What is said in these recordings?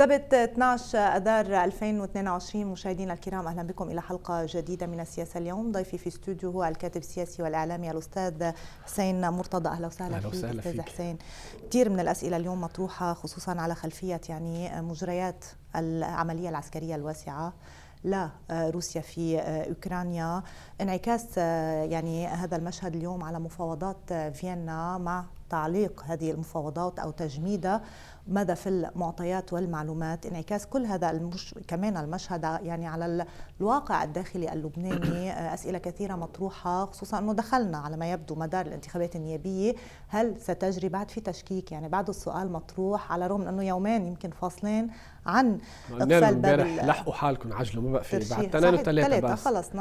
سبت 12 اذار 2022 مشاهدينا الكرام اهلا بكم الى حلقه جديده من السياسه اليوم ضيفي في استوديو هو الكاتب السياسي والاعلامي الاستاذ حسين مرتضى اهلا وسهلا أهلا فيك استاذ حسين كثير من الاسئله اليوم مطروحه خصوصا على خلفيه يعني مجريات العمليه العسكريه الواسعه لا روسيا في اوكرانيا انعكاس يعني هذا المشهد اليوم على مفاوضات فيينا مع تعليق هذه المفاوضات او تجميدها مدى في المعطيات والمعلومات انعكاس كل هذا المش... كمان المشهد يعني على الواقع الداخلي اللبناني آه، أسئلة كثيرة مطروحة خصوصا أنه دخلنا على ما يبدو مدار الانتخابات النيابية هل ستجري بعد في تشكيك يعني بعد السؤال مطروح على الرغم أنه يومين يمكن فاصلين عن اقفال باب لحقوا حالكم عجلوا ما بقى في بعد تنين وثلاثه بس خلصنا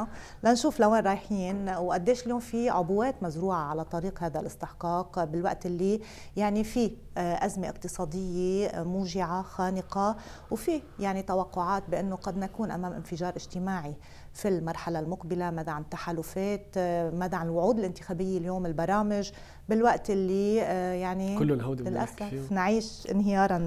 نعم. لنشوف لوين رايحين وقديش اليوم في عبوات مزروعه على طريق هذا الاستحقاق بالوقت اللي يعني في آه، ازمه اقتصاديه آه، موجعه خانقه وفي يعني توقعات بانه قد نكون امام انفجار اجتماعي في المرحله المقبله مدى عن تحالفات آه، مدى عن الوعود الانتخابيه اليوم البرامج بالوقت اللي آه، يعني كله الهود للاسف نعيش انهيارا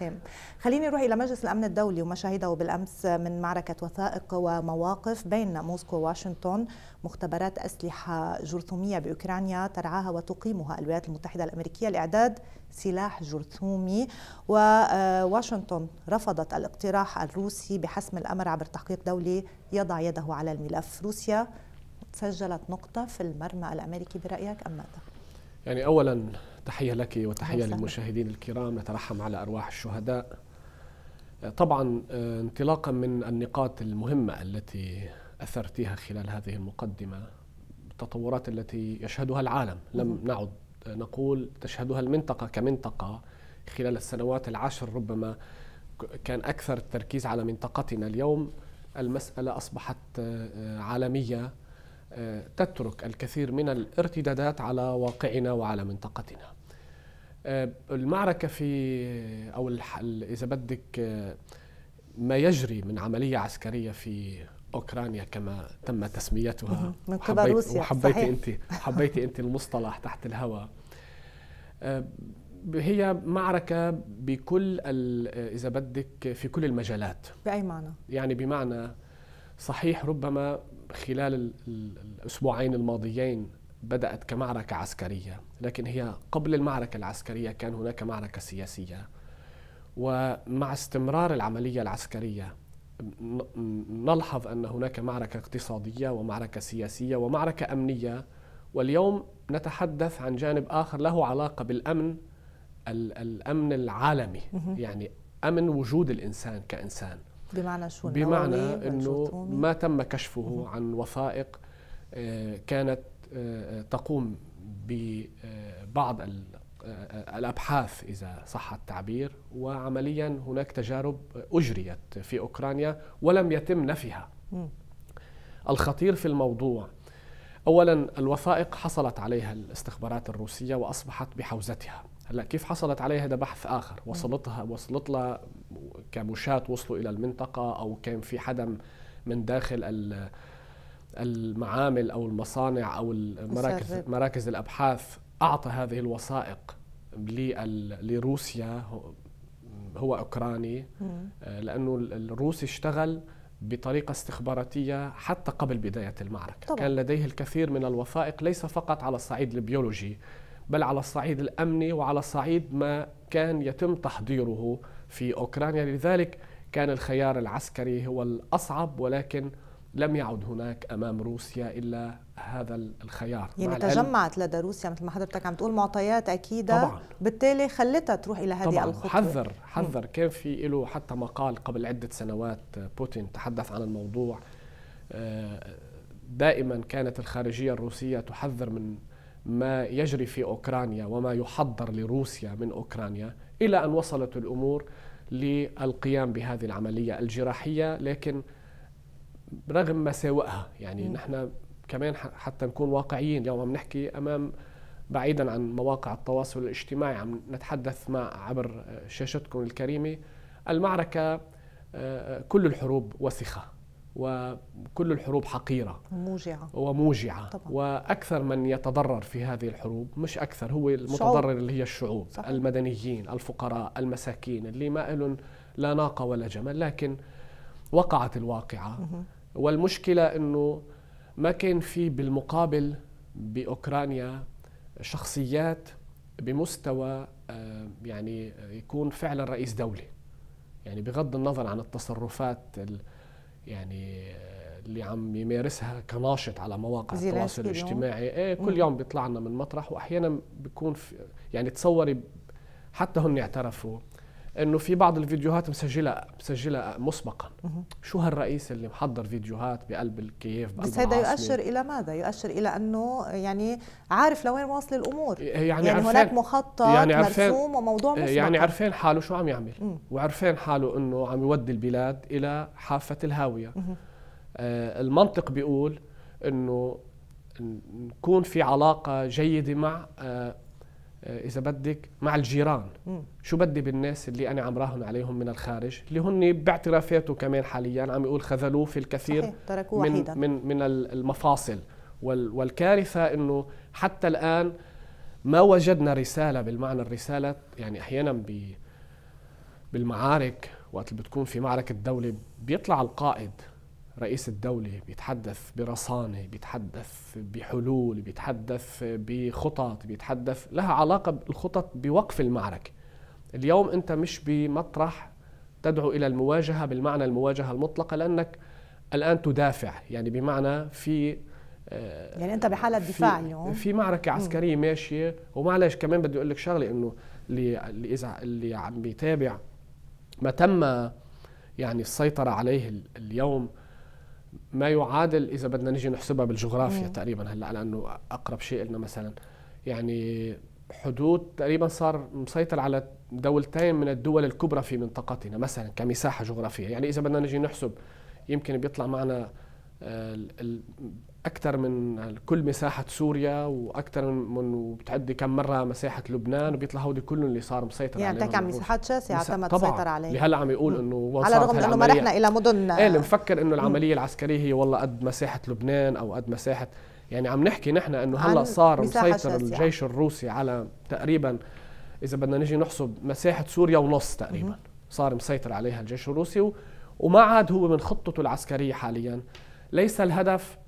تام خليني اروح الى مجلس الامن الدولي وما شهده بالامس من معركه وثائق ومواقف بين موسكو وواشنطن مختبرات اسلحه جرثوميه باوكرانيا ترعاها وتقيمها الولايات المتحده الامريكيه لاعداد سلاح جرثومي وواشنطن رفضت الاقتراح الروسي بحسم الامر عبر تحقيق دولي يضع يده على الملف روسيا سجلت نقطة في المرمى الأمريكي برأيك أم ماذا؟ يعني أولا تحية لك وتحية للمشاهدين الكرام نترحم على أرواح الشهداء طبعا انطلاقا من النقاط المهمة التي اثرتيها خلال هذه المقدمة التطورات التي يشهدها العالم لم نعد نقول تشهدها المنطقة كمنطقة خلال السنوات العشر ربما كان أكثر التركيز على منطقتنا اليوم المسألة أصبحت آه، عالمية آه، تترك الكثير من الارتدادات على واقعنا وعلى منطقتنا آه، المعركة في أو إذا بدك آه، ما يجري من عملية عسكرية في أوكرانيا كما تم تسميتها من قبل روسيا وحبيتي أنت حبيتي أنت المصطلح تحت الهواء هي معركة بكل إذا بدك في كل المجالات بأي معنى؟ يعني بمعنى صحيح ربما خلال الأسبوعين الماضيين بدأت كمعركة عسكرية لكن هي قبل المعركة العسكرية كان هناك معركة سياسية ومع استمرار العملية العسكرية نلحظ أن هناك معركة اقتصادية ومعركة سياسية ومعركة أمنية واليوم نتحدث عن جانب آخر له علاقة بالأمن الأمن العالمي يعني أمن وجود الإنسان كإنسان بمعنى شو بمعنى انه ما تم كشفه عن وثائق آه، كانت آه، تقوم ببعض آه، الابحاث اذا صح التعبير وعمليا هناك تجارب اجريت في اوكرانيا ولم يتم نفيها الخطير في الموضوع اولا الوثائق حصلت عليها الاستخبارات الروسيه واصبحت بحوزتها هلا كيف حصلت عليها هذا بحث اخر وصلتها وصلت لها كمشاة وصلوا الى المنطقه او كان في حدا من داخل المعامل او المصانع او المراكز مراكز الابحاث اعطى هذه الوثائق لروسيا هو اوكراني آه، لانه الروسي اشتغل بطريقة استخباراتية حتى قبل بداية المعركة طبعا. كان لديه الكثير من الوثائق ليس فقط على الصعيد البيولوجي بل على الصعيد الامني وعلى الصعيد ما كان يتم تحضيره في اوكرانيا لذلك كان الخيار العسكري هو الاصعب ولكن لم يعد هناك امام روسيا الا هذا الخيار يعني تجمعت لدى روسيا مثل ما حضرتك عم تقول معطيات اكيده طبعا بالتالي خلتها تروح الى هذه طبعاً الخطوه حذر حذر كان في له حتى مقال قبل عده سنوات بوتين تحدث عن الموضوع آه، دائما كانت الخارجيه الروسيه تحذر من ما يجري في أوكرانيا وما يحضر لروسيا من أوكرانيا إلى أن وصلت الأمور للقيام بهذه العملية الجراحية لكن رغم مساوئها يعني نحن كمان حتى نكون واقعيين اليوم عم نحكي أمام بعيدا عن مواقع التواصل الاجتماعي عم نتحدث مع عبر شاشتكم الكريمة المعركة آه، آه، كل الحروب وسخة وكل الحروب حقيرة موجعة وموجعة طبعا. وأكثر من يتضرر في هذه الحروب مش أكثر هو المتضرر شعوب. اللي هي الشعوب صح. المدنيين الفقراء المساكين اللي ما لهم لا ناقة ولا جمل لكن وقعت الواقعة مه. والمشكلة أنه ما كان في بالمقابل بأوكرانيا شخصيات بمستوى آه، يعني يكون فعلا رئيس دولة يعني بغض النظر عن التصرفات ال يعني اللي عم يمارسها كناشط على مواقع التواصل الاجتماعي ايه كل يوم بيطلع لنا من مطرح واحيانا بيكون في يعني تصوري حتى هم يعترفوا انه في بعض الفيديوهات مسجله مسجله مسبقا شو هالرئيس اللي محضر فيديوهات بقلب الكييف بس هذا يؤشر الى ماذا يؤشر الى انه يعني عارف لوين واصل الامور إيه، يعني, يعني عرفين هناك مخطط يعني مرسوم وموضوع إيه، مسبقا يعني عارفين حاله شو عم يعمل وعارفين حاله انه عم يودي البلاد الى حافه الهاويه آه المنطق بيقول انه نكون في علاقه جيده مع آه آه، اذا بدك مع الجيران م. شو بدي بالناس اللي انا عم راهن عليهم من الخارج اللي هن باعترافاته كمان حاليا عم يقول خذلوه في الكثير صحيح. تركوه من وحيدا. من من المفاصل والكارثه انه حتى الان ما وجدنا رساله بالمعنى الرساله يعني احيانا ب بالمعارك وقت اللي بتكون في معركه دوله بيطلع القائد رئيس الدولة بيتحدث برصانة بيتحدث بحلول بيتحدث بخطط بيتحدث لها علاقة بالخطط بوقف المعركة اليوم أنت مش بمطرح تدعو إلى المواجهة بالمعنى المواجهة المطلقة لأنك الآن تدافع يعني بمعنى في آه، يعني أنت بحالة دفاع اليوم في معركة عسكرية ماشية ومعلش كمان بدي أقول لك شغلة إنه اللي إذا اللي عم بيتابع ما تم يعني السيطرة عليه اليوم ما يعادل اذا بدنا نجي نحسبها بالجغرافيا مم. تقريبا هلا لانه اقرب شيء لنا مثلا يعني حدود تقريبا صار مسيطر على دولتين من الدول الكبرى في منطقتنا مثلا كمساحه جغرافيه يعني اذا بدنا نجي نحسب يمكن بيطلع معنا آه، اكثر من كل مساحه سوريا واكثر من وبتعدي كم مره مساحه لبنان وبيطلع هودي كلهم اللي صار مسيطر يعني بتحكي عن مساحات شاسعه مسا... تم تسيطر عليها اللي هلا عم يقول انه على الرغم انه ما رحنا الى مدن آه، ايه اللي مفكر انه العمليه العسكريه هي والله قد مساحه لبنان او قد مساحه يعني عم نحكي نحن انه هلا صار مسيطر شاسعة. الجيش الروسي على تقريبا اذا بدنا نجي نحسب مساحه سوريا ونص تقريبا صار مسيطر عليها الجيش الروسي و... وما عاد هو من خطته العسكريه حاليا ليس الهدف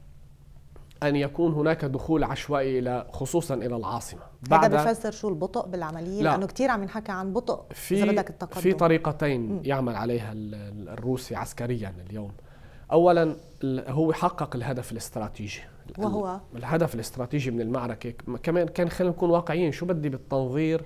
أن يكون هناك دخول عشوائي إلى خصوصا إلى العاصمة بعد هذا بفسر شو البطء بالعملية لا. لأنه كثير عم ينحكى عن بطء في بدك التقدم في طريقتين م. يعمل عليها الروسي عسكريا اليوم أولا هو حقق الهدف الاستراتيجي وهو الهدف الاستراتيجي من المعركة كمان كان خلينا نكون واقعيين شو بدي بالتنظير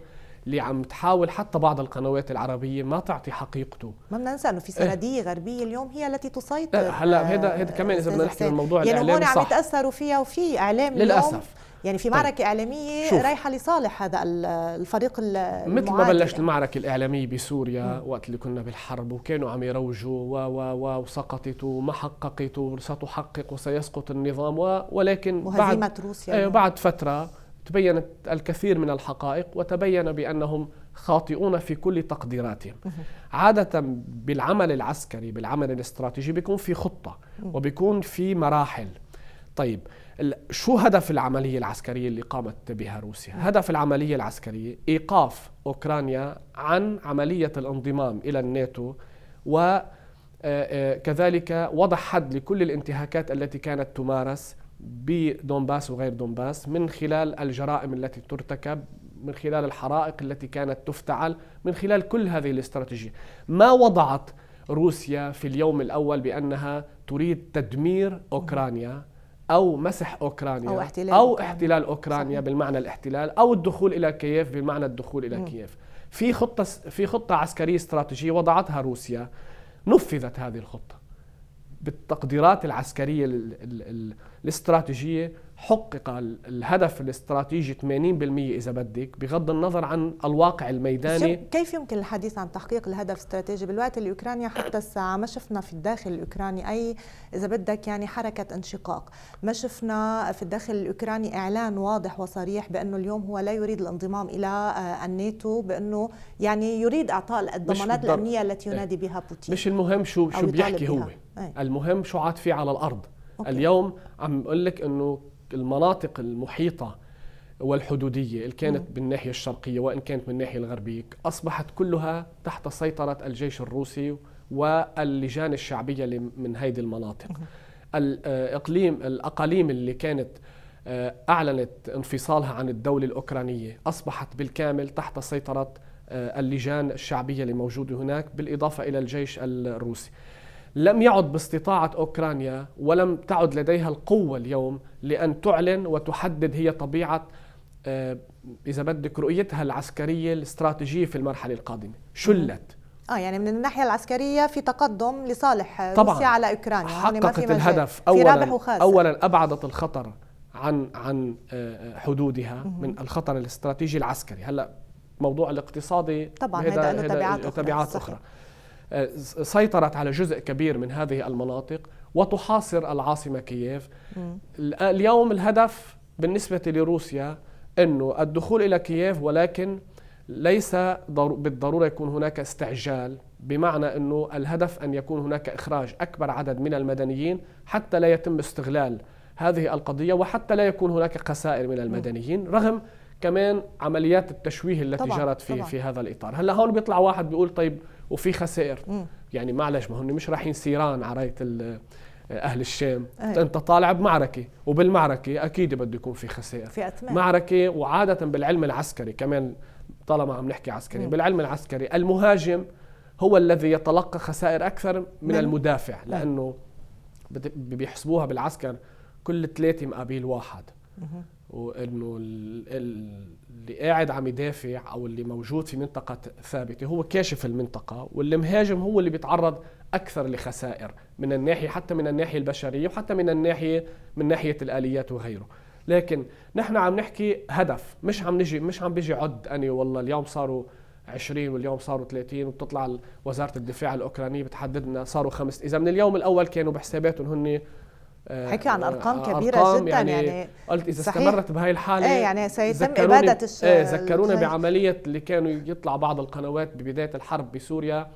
اللي عم تحاول حتى بعض القنوات العربيه ما تعطي حقيقته ما بدنا ننسى انه في إيه. صناديق غربيه اليوم هي التي تسيطر هلا هذا آه، هذا كمان اذا بدنا نحكي عن موضوع يعني الاعلام يعني هون عم يتاثروا فيها وفي اعلام للاسف اليوم يعني في طيب. معركة طيب. إعلامية شوف. رايحة لصالح هذا الفريق المعادل مثل ما بلشت يعني. المعركة الإعلامية بسوريا م. وقت اللي كنا بالحرب وكانوا عم يروجوا و و و وسقطت وما حققت وستحقق وسيسقط النظام و ولكن وهزيمة بعد روسيا آه بعد فترة تبينت الكثير من الحقائق وتبين بأنهم خاطئون في كل تقديراتهم عادة بالعمل العسكري بالعمل الاستراتيجي بيكون في خطة وبيكون في مراحل طيب شو هدف العملية العسكرية اللي قامت بها روسيا؟ هدف العملية العسكرية إيقاف أوكرانيا عن عملية الانضمام إلى الناتو و آه، آه، كذلك وضع حد لكل الانتهاكات التي كانت تمارس بدونباس وغير دونباس من خلال الجرائم التي ترتكب من خلال الحرائق التي كانت تفتعل من خلال كل هذه الاستراتيجية ما وضعت روسيا في اليوم الأول بأنها تريد تدمير أوكرانيا أو مسح أوكرانيا أو احتلال, أو احتلال أوكرانيا صحيح. بالمعنى الاحتلال أو الدخول إلى كييف بمعنى الدخول إلى م. كييف في خطة في خطة عسكرية استراتيجية وضعتها روسيا نفذت هذه الخطة بالتقديرات العسكريه الاستراتيجيه حقق الهدف الاستراتيجي 80% اذا بدك بغض النظر عن الواقع الميداني كيف يمكن الحديث عن تحقيق الهدف الاستراتيجي بالوقت اللي اوكرانيا حتى الساعه ما شفنا في الداخل الاوكراني اي اذا بدك يعني حركه انشقاق ما شفنا في الداخل الاوكراني اعلان واضح وصريح بانه اليوم هو لا يريد الانضمام الى آه، الناتو بانه يعني يريد اعطاء الضمانات الامنيه التي ينادي إيه. بها بوتين مش المهم شو شو بيحكي هو أي. المهم شو عاد في على الارض أوكي. اليوم عم اقول لك انه المناطق المحيطه والحدوديه اللي كانت م. بالناحيه الشرقيه وان كانت من الناحيه الغربيه اصبحت كلها تحت سيطره الجيش الروسي واللجان الشعبيه من هذه المناطق م. الاقليم آه، الاقاليم اللي كانت آه، اعلنت انفصالها عن الدوله الاوكرانيه اصبحت بالكامل تحت سيطره آه، اللجان الشعبيه اللي موجوده هناك بالاضافه الى الجيش الروسي لم يعد باستطاعة أوكرانيا ولم تعد لديها القوة اليوم لأن تعلن وتحدد هي طبيعة آه، إذا بدك رؤيتها العسكرية الاستراتيجية في المرحلة القادمة شلت اه يعني من الناحيه العسكريه في تقدم لصالح طبعا روسيا على اوكرانيا حققت يعني ما في الهدف اولا في اولا ابعدت الخطر عن عن آه، حدودها من الخطر الاستراتيجي العسكري هلا موضوع الاقتصادي طبعا هذا له تبعات اخرى, تبعات أخرى. سيطرت على جزء كبير من هذه المناطق وتحاصر العاصمة كييف اليوم الهدف بالنسبة لروسيا أنه الدخول إلى كييف ولكن ليس بالضرورة يكون هناك استعجال بمعنى أنه الهدف أن يكون هناك إخراج أكبر عدد من المدنيين حتى لا يتم استغلال هذه القضية وحتى لا يكون هناك خسائر من المدنيين رغم كمان عمليات التشويه التي طبعًا جرت في طبعًا. في هذا الإطار هلا هون بيطلع واحد بيقول طيب وفي خسائر يعني معلش ما هن مش رايحين سيران على راية اهل الشام أيه. انت طالع بمعركه وبالمعركه اكيد بده يكون في خسائر في أتمام. معركه وعاده بالعلم العسكري كمان طالما عم نحكي عسكري مم. بالعلم العسكري المهاجم هو الذي يتلقى خسائر اكثر من, مم. المدافع لانه بيحسبوها بالعسكر كل ثلاثه مقابيل واحد مم. وانه اللي قاعد عم يدافع او اللي موجود في منطقه ثابته هو كاشف المنطقه واللي مهاجم هو اللي بيتعرض اكثر لخسائر من الناحيه حتى من الناحيه البشريه وحتى من الناحيه من ناحيه الاليات وغيره لكن نحن عم نحكي هدف مش عم نجي مش عم بيجي عد اني والله اليوم صاروا 20 واليوم صاروا 30 وبتطلع وزاره الدفاع الاوكرانيه بتحدد لنا صاروا خمس اذا من اليوم الاول كانوا بحساباتهم هن آه، حكي عن ارقام آه، كبيره أرقام جدا يعني, يعني قلت اذا صحيح. استمرت بهاي الحاله ايه يعني سيتم اباده ايه ذكرونا بعمليه اللي كانوا يطلع بعض القنوات ببدايه الحرب بسوريا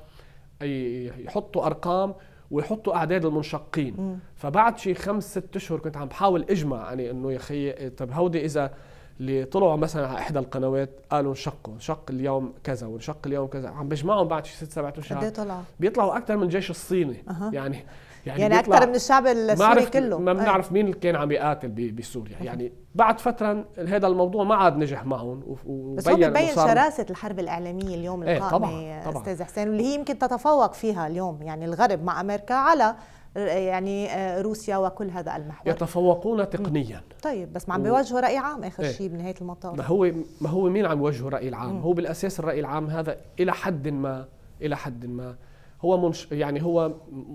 يحطوا ارقام ويحطوا اعداد المنشقين م. فبعد شي خمس ست اشهر كنت عم بحاول اجمع يعني انه يا اخي طب هودي اذا اللي طلعوا مثلا على احدى القنوات قالوا انشقوا انشق اليوم كذا وانشق اليوم كذا عم بيجمعهم بعد شي ست سبع اشهر قد إيه طلعوا؟ بيطلعوا اكثر من الجيش الصيني أه. يعني يعني, يعني اكثر من الشعب السوري كله ما طيب. بنعرف مين اللي كان عم يقاتل بسوريا يعني بعد فتره هذا الموضوع ما عاد نجح معهم وبين بس هو بتبين شراسه الحرب الاعلاميه اليوم القائمه ايه طبعا طبعا استاذ حسين واللي هي يمكن تتفوق فيها اليوم يعني الغرب مع امريكا على يعني آه، روسيا وكل هذا المحور يتفوقون تقنيا طيب بس ما عم بيوجهوا راي عام اخر ايه؟ شيء بنهايه المطاف ما هو ما هو مين عم يوجهوا راي العام هو بالاساس الراي العام هذا الى حد ما الى حد ما هو منش يعني هو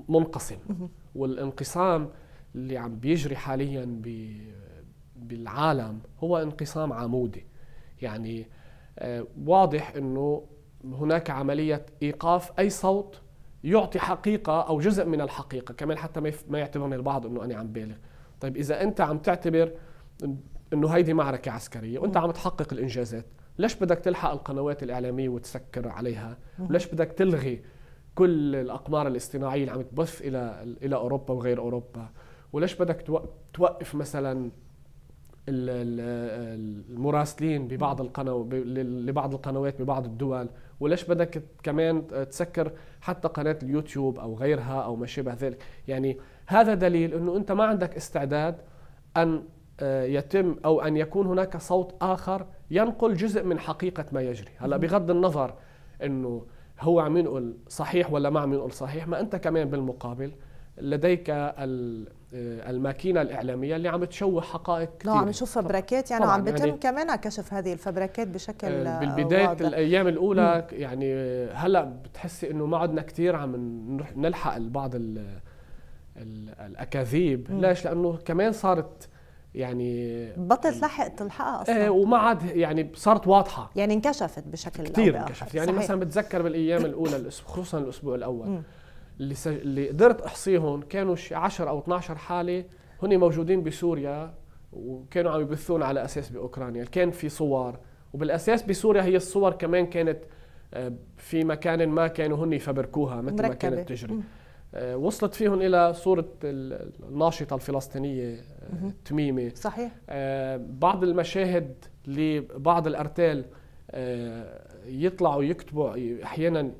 منقسم والانقسام اللي عم بيجري حاليا ب... بالعالم هو انقسام عمودي يعني آه، واضح انه هناك عمليه ايقاف اي صوت يعطي حقيقة أو جزء من الحقيقة كمان حتى ما يعتبرني البعض أنه أنا عم بالغ طيب إذا أنت عم تعتبر أنه هيدي معركة عسكرية وأنت عم تحقق الإنجازات ليش بدك تلحق القنوات الإعلامية وتسكر عليها ليش بدك تلغي كل الأقمار الاصطناعية اللي عم تبث إلى, إلى أوروبا وغير أوروبا وليش بدك توقف مثلا المراسلين ببعض القنو لبعض القنوات ببعض الدول وليش بدك كمان تسكر حتى قناة اليوتيوب أو غيرها أو ما شابه ذلك يعني هذا دليل أنه أنت ما عندك استعداد أن آه، يتم أو أن يكون هناك صوت آخر ينقل جزء من حقيقة ما يجري هلأ بغض النظر أنه هو عم ينقل صحيح ولا ما عم ينقل صحيح ما أنت كمان بالمقابل لديك ال آه، الماكينه الاعلاميه اللي عم تشوه حقائق نعم، كثير يعني عم نشوف فبركات يعني وعم بتم يعني كمان كشف هذه الفبركات بشكل آه، آه، بالبدايه واضح. الايام الاولى م. يعني هلا بتحسي انه ما عدنا كثير عم نلحق بعض الاكاذيب م. ليش لانه كمان صارت يعني بطل تلحق تلحقها اصلا ايه وما عاد يعني صارت واضحه يعني انكشفت بشكل كثير انكشفت يعني صحيح. مثلا بتذكر بالايام الاولى خصوصا الاسبوع الاول م. اللي, سج... اللي قدرت احصيهم كانوا شي 10 او 12 حاله هن موجودين بسوريا وكانوا عم يبثون على اساس باوكرانيا، كان في صور وبالاساس بسوريا هي الصور كمان كانت آه، في مكان ما كانوا هن يفبركوها مثل مركبة. ما كانت تجري. آه، وصلت فيهم الى صوره الناشطه الفلسطينيه آه، تميمه صحيح بعض المشاهد لبعض الارتال يطلعوا يكتبوا احيانا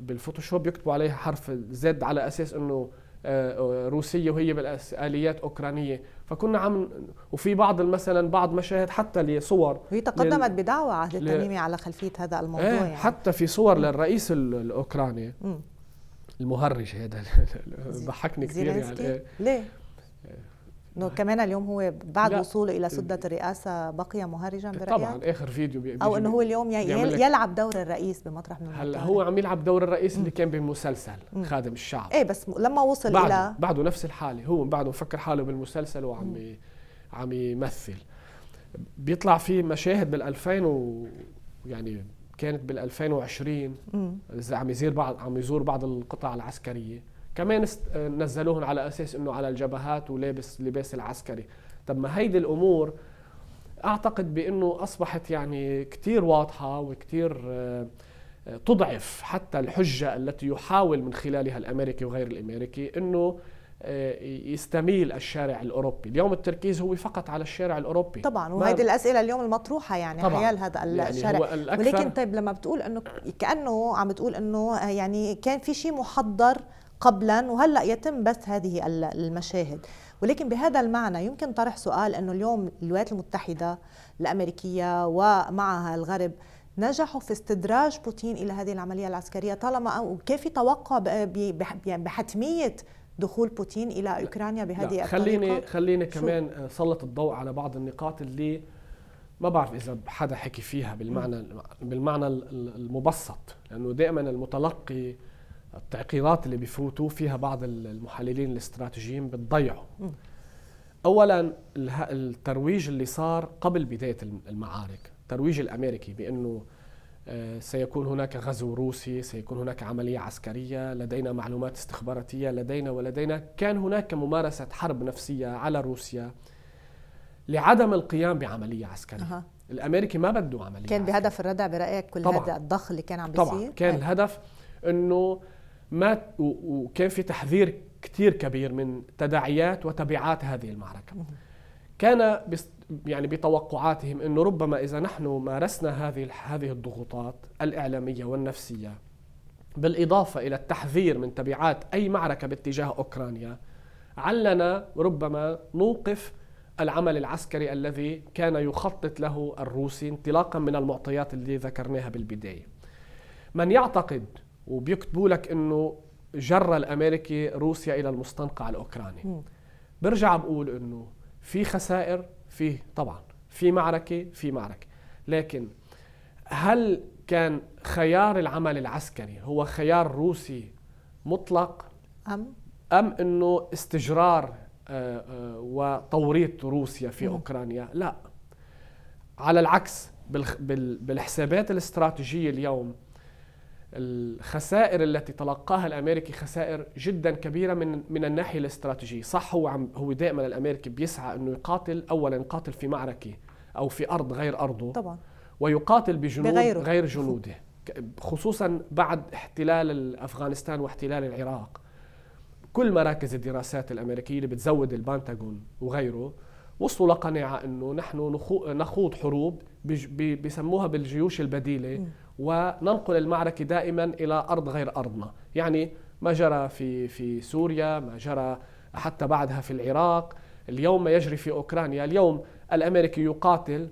بالفوتوشوب يكتبوا عليها حرف زد على اساس انه آه، آه، روسيه وهي بالاليات اوكرانيه فكنا عم وفي بعض مثلا بعض مشاهد حتى لصور هي تقدمت لل... بدعوى عهد التميمي ل... على خلفيه هذا الموضوع إيه، يعني. حتى في صور للرئيس الاوكراني المهرج هذا ضحكني كثير يعني ليه آه، انه كمان اليوم هو بعد لا. وصوله الى سده الرئاسه بقي مهرجا برايك؟ طبعا اخر فيديو او انه هو اليوم يلعب دور الرئيس بمطرح من هلا هو عم يلعب دور الرئيس اللي كان بمسلسل خادم الشعب ايه بس لما وصل بعده الى بعده نفس الحاله هو بعده مفكر حاله بالمسلسل وعم عم يمثل بيطلع في مشاهد بال 2000 و يعني كانت بال 2020 اذا عم يزور بعض عم يزور بعض القطع العسكريه كمان نزلوهم على اساس انه على الجبهات ولابس لباس العسكري طب ما هيدي الامور اعتقد بانه اصبحت يعني كثير واضحه وكثير آه، تضعف حتى الحجه التي يحاول من خلالها الامريكي وغير الامريكي انه آه، يستميل الشارع الاوروبي، اليوم التركيز هو فقط على الشارع الاوروبي طبعا وهيدي الاسئله اليوم المطروحه يعني طبعاً حيال هذا يعني الشارع يعني ولكن طيب لما بتقول انه كانه عم بتقول انه آه، يعني كان في شيء محضر قبلا وهلا يتم بث هذه المشاهد ولكن بهذا المعنى يمكن طرح سؤال انه اليوم الولايات المتحده الامريكيه ومعها الغرب نجحوا في استدراج بوتين الى هذه العمليه العسكريه طالما كان في توقع بحتميه دخول بوتين الى اوكرانيا بهذه الطريقه خليني خليني كمان سلط الضوء على بعض النقاط اللي ما بعرف اذا حدا حكي فيها بالمعنى بالمعنى المبسط لانه دائما المتلقي التعقيدات اللي بيفوتوا فيها بعض المحللين الاستراتيجيين بتضيعوا اولا الترويج اللي صار قبل بدايه المعارك الترويج الامريكي بانه آه، سيكون هناك غزو روسي سيكون هناك عملية عسكرية لدينا معلومات استخباراتية لدينا ولدينا كان هناك ممارسة حرب نفسية على روسيا لعدم القيام بعملية عسكرية أه. الأمريكي ما بده عملية كان بهدف الردع برأيك كل طبعًا. هذا الضخ اللي كان عم بيصير طبعا كان الهدف إيه. أنه ما وكان في تحذير كثير كبير من تداعيات وتبعات هذه المعركة كان يعني بتوقعاتهم أنه ربما إذا نحن مارسنا هذه هذه الضغوطات الإعلامية والنفسية بالإضافة إلى التحذير من تبعات أي معركة باتجاه أوكرانيا علنا ربما نوقف العمل العسكري الذي كان يخطط له الروسي انطلاقا من المعطيات اللي ذكرناها بالبداية من يعتقد وبيكتبوا لك انه جرى الامريكي روسيا الى المستنقع الاوكراني برجع بقول انه في خسائر في طبعا في معركه في معركه لكن هل كان خيار العمل العسكري هو خيار روسي مطلق ام ام انه استجرار آه، آه، وتوريط روسيا في اوكرانيا لا على العكس بالحسابات الاستراتيجيه اليوم الخسائر التي تلقاها الامريكي خسائر جدا كبيره من من الناحيه الاستراتيجيه، صح هو عم هو دائما الامريكي بيسعى انه يقاتل اولا يقاتل في معركه او في ارض غير ارضه طبعا ويقاتل بجنود بغيره. غير جنوده خصوصا بعد احتلال افغانستان واحتلال العراق كل مراكز الدراسات الامريكيه اللي بتزود البنتاغون وغيره وصلوا لقناعه انه نحن نخوض حروب بسموها بالجيوش البديله وننقل المعركة دائما إلى أرض غير أرضنا يعني ما جرى في, في سوريا ما جرى حتى بعدها في العراق اليوم ما يجري في أوكرانيا اليوم الأمريكي يقاتل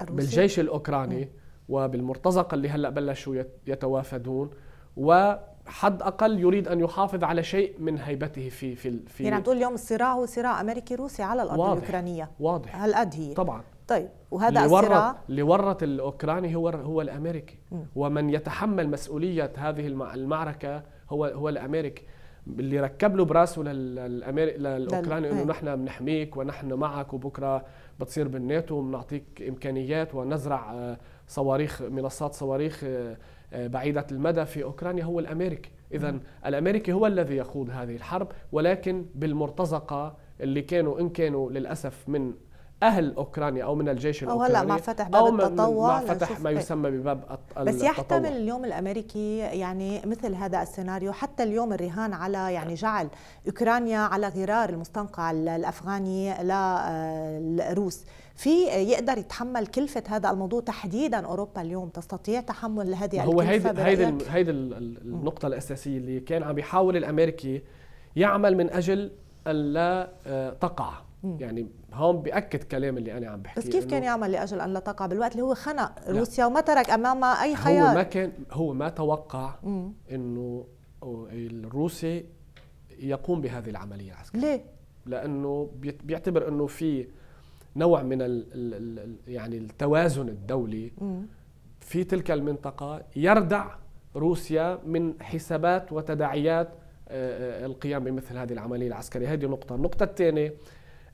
الروسي. بالجيش الأوكراني م. وبالمرتزقة اللي هلأ بلشوا يتوافدون وحد أقل يريد أن يحافظ على شيء من هيبته في في في يعني عم تقول اليوم الصراع هو صراع أمريكي روسي على الأرض واضح الأوكرانية واضح هالقد هي طبعا طيب وهذا اللي الصراع اللي ورط الاوكراني هو هو الامريكي م. ومن يتحمل مسؤوليه هذه المعركه هو هو الامريكي اللي ركب له براسه للأمير... للاوكراني انه إيه. نحن بنحميك ونحن معك وبكره بتصير بالناتو وبنعطيك امكانيات ونزرع آه، صواريخ منصات صواريخ آه، آه، بعيده المدى في اوكرانيا هو الامريكي، اذا الامريكي هو الذي يخوض هذه الحرب ولكن بالمرتزقه اللي كانوا ان كانوا للاسف من اهل اوكرانيا او من الجيش الاوكراني او هلا مع فتح باب أو التطوع مع فتح ما إيه. يسمى بباب التطوع بس يحتمل اليوم الامريكي يعني مثل هذا السيناريو حتى اليوم الرهان على يعني جعل اوكرانيا على غرار المستنقع الافغاني للروس آه، في يقدر يتحمل كلفة هذا الموضوع تحديدا أوروبا اليوم تستطيع تحمل هذه هو الكلفة هو هيدي هيدي النقطة الأساسية اللي كان عم يحاول الأمريكي يعمل من أجل أن لا آه، تقع يعني هون بأكد كلام اللي أنا عم بحكيه بس كيف كان يعمل لأجل أن لا تقع بالوقت اللي هو خنق روسيا وما ترك أمامها أي خيار هو ما كان هو ما توقع إنه الروسي يقوم بهذه العملية العسكرية ليه؟ لأنه بيعتبر إنه في نوع من ال ال الـ يعني التوازن الدولي في تلك المنطقة يردع روسيا من حسابات وتداعيات آه، آه، القيام بمثل هذه العملية العسكرية هذه نقطة النقطة الثانية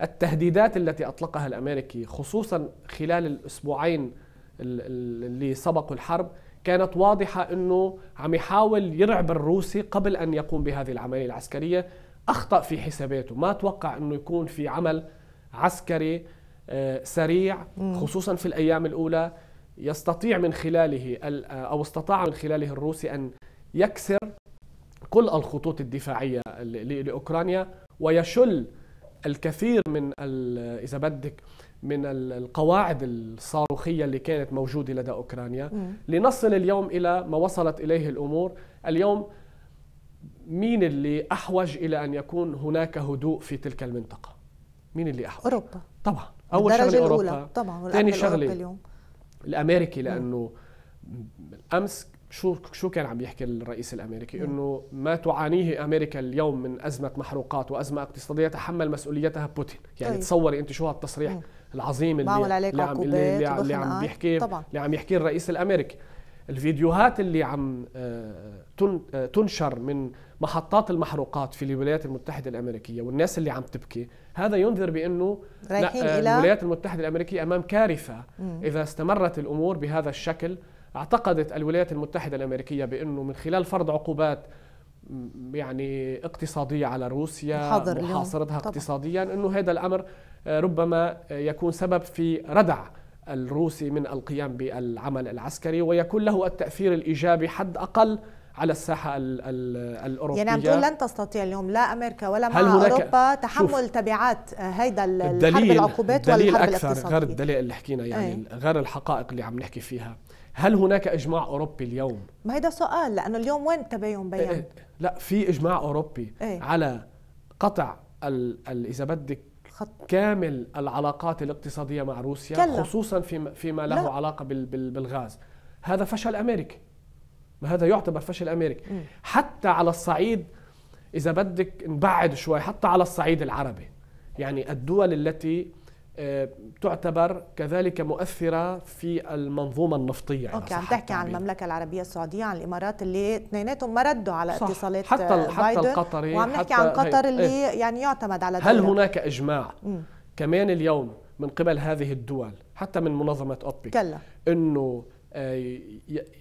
التهديدات التي اطلقها الامريكي خصوصا خلال الاسبوعين اللي سبقوا الحرب كانت واضحه انه عم يحاول يرعب الروسي قبل ان يقوم بهذه العمليه العسكريه اخطا في حساباته ما توقع انه يكون في عمل عسكري آه، سريع خصوصا في الايام الاولى يستطيع من خلاله آه، او استطاع من خلاله الروسي ان يكسر كل الخطوط الدفاعيه لاوكرانيا ويشل الكثير من اذا بدك من القواعد الصاروخيه اللي كانت موجوده لدى اوكرانيا لنصل اليوم الى ما وصلت اليه الامور اليوم مين اللي احوج الى ان يكون هناك هدوء في تلك المنطقه مين اللي احوج اوروبا طبعا اول شغله اوروبا طبعا ثاني شغله اليوم الامريكي لانه الامس شو شو كان عم يحكي الرئيس الامريكي نعم. انه ما تعانيه امريكا اليوم من ازمه محروقات وازمه اقتصاديه تحمل مسؤوليتها بوتين يعني أي. طيب. تصوري انت شو هالتصريح نعم. العظيم اللي اللي, اللي عم اللي, اللي, اللي عم بيحكيه اللي عم يحكيه الرئيس الامريكي الفيديوهات اللي عم آه، آه، تنشر من محطات المحروقات في الولايات المتحدة الأمريكية والناس اللي عم تبكي هذا ينذر بأنه رايحين آه، إلى الولايات المتحدة الأمريكية أمام كارثة إذا استمرت الأمور بهذا الشكل اعتقدت الولايات المتحدة الأمريكية بأنه من خلال فرض عقوبات يعني اقتصادية على روسيا محاصرتها اقتصاديا أنه هذا الأمر آه، ربما يكون سبب في ردع الروسي من القيام بالعمل العسكري ويكون له التأثير الإيجابي حد أقل على الساحة الـ الـ الأوروبية يعني عم تقول لن تستطيع اليوم لا أمريكا ولا مع أوروبا تحمل تبعات آه، هيدا الحرب العقوبات والحرب أكثر الاقتصادية غير الدليل اللي حكينا يعني أي. غير الحقائق اللي عم نحكي فيها هل هناك اجماع اوروبي اليوم ما هذا سؤال لانه اليوم وين التباين بين إيه،, إيه لا في اجماع اوروبي ايه؟ على قطع اذا بدك خط... كامل العلاقات الاقتصاديه مع روسيا كلا. خصوصا فيما, فيما له لا. علاقه بال... بال... بالغاز هذا فشل امريكي ما هذا يعتبر فشل امريكي حتى على الصعيد اذا بدك نبعد شوي حتى على الصعيد العربي يعني الدول التي تعتبر كذلك مؤثره في المنظومه النفطيه اوكي عم تحكي عن المملكه العربيه السعوديه عن الامارات اللي اثنيناتهم ما ردوا على صح. اتصالات حتى بايدن حتى القطري وعم نحكي عن قطر اللي إيه. يعني يعتمد على هل هناك اجماع م. كمان اليوم من قبل هذه الدول حتى من منظمه اوبك كلا انه آه،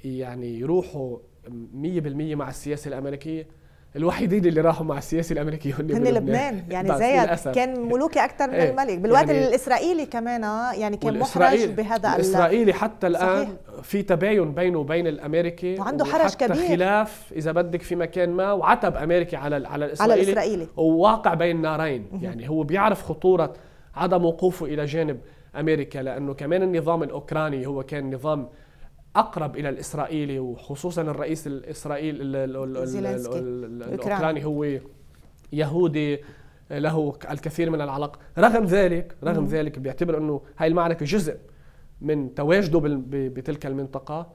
يعني يروحوا 100% مع السياسه الامريكيه الوحيدين اللي راحوا مع السياسي الامريكي هن هن لبنان يعني زي كان ملوكي اكثر من إيه. الملك بالوقت يعني الاسرائيلي كمان آه، يعني كان محرج بهذا الاسرائيلي حتى الان صحيح. في تباين بينه وبين الامريكي وعنده حرج كبير خلاف اذا بدك في مكان ما وعتب امريكي على على الاسرائيلي على الاسرائيلي وواقع بين نارين يعني هو بيعرف خطوره عدم وقوفه الى جانب امريكا لانه كمان النظام الاوكراني هو كان نظام اقرب الى الاسرائيلي وخصوصا الرئيس الاسرائيلي الاوكراني هو يهودي له الكثير من العلاقة رغم ذلك رغم ذلك بيعتبر انه هاي المعركه جزء من تواجده بتلك المنطقه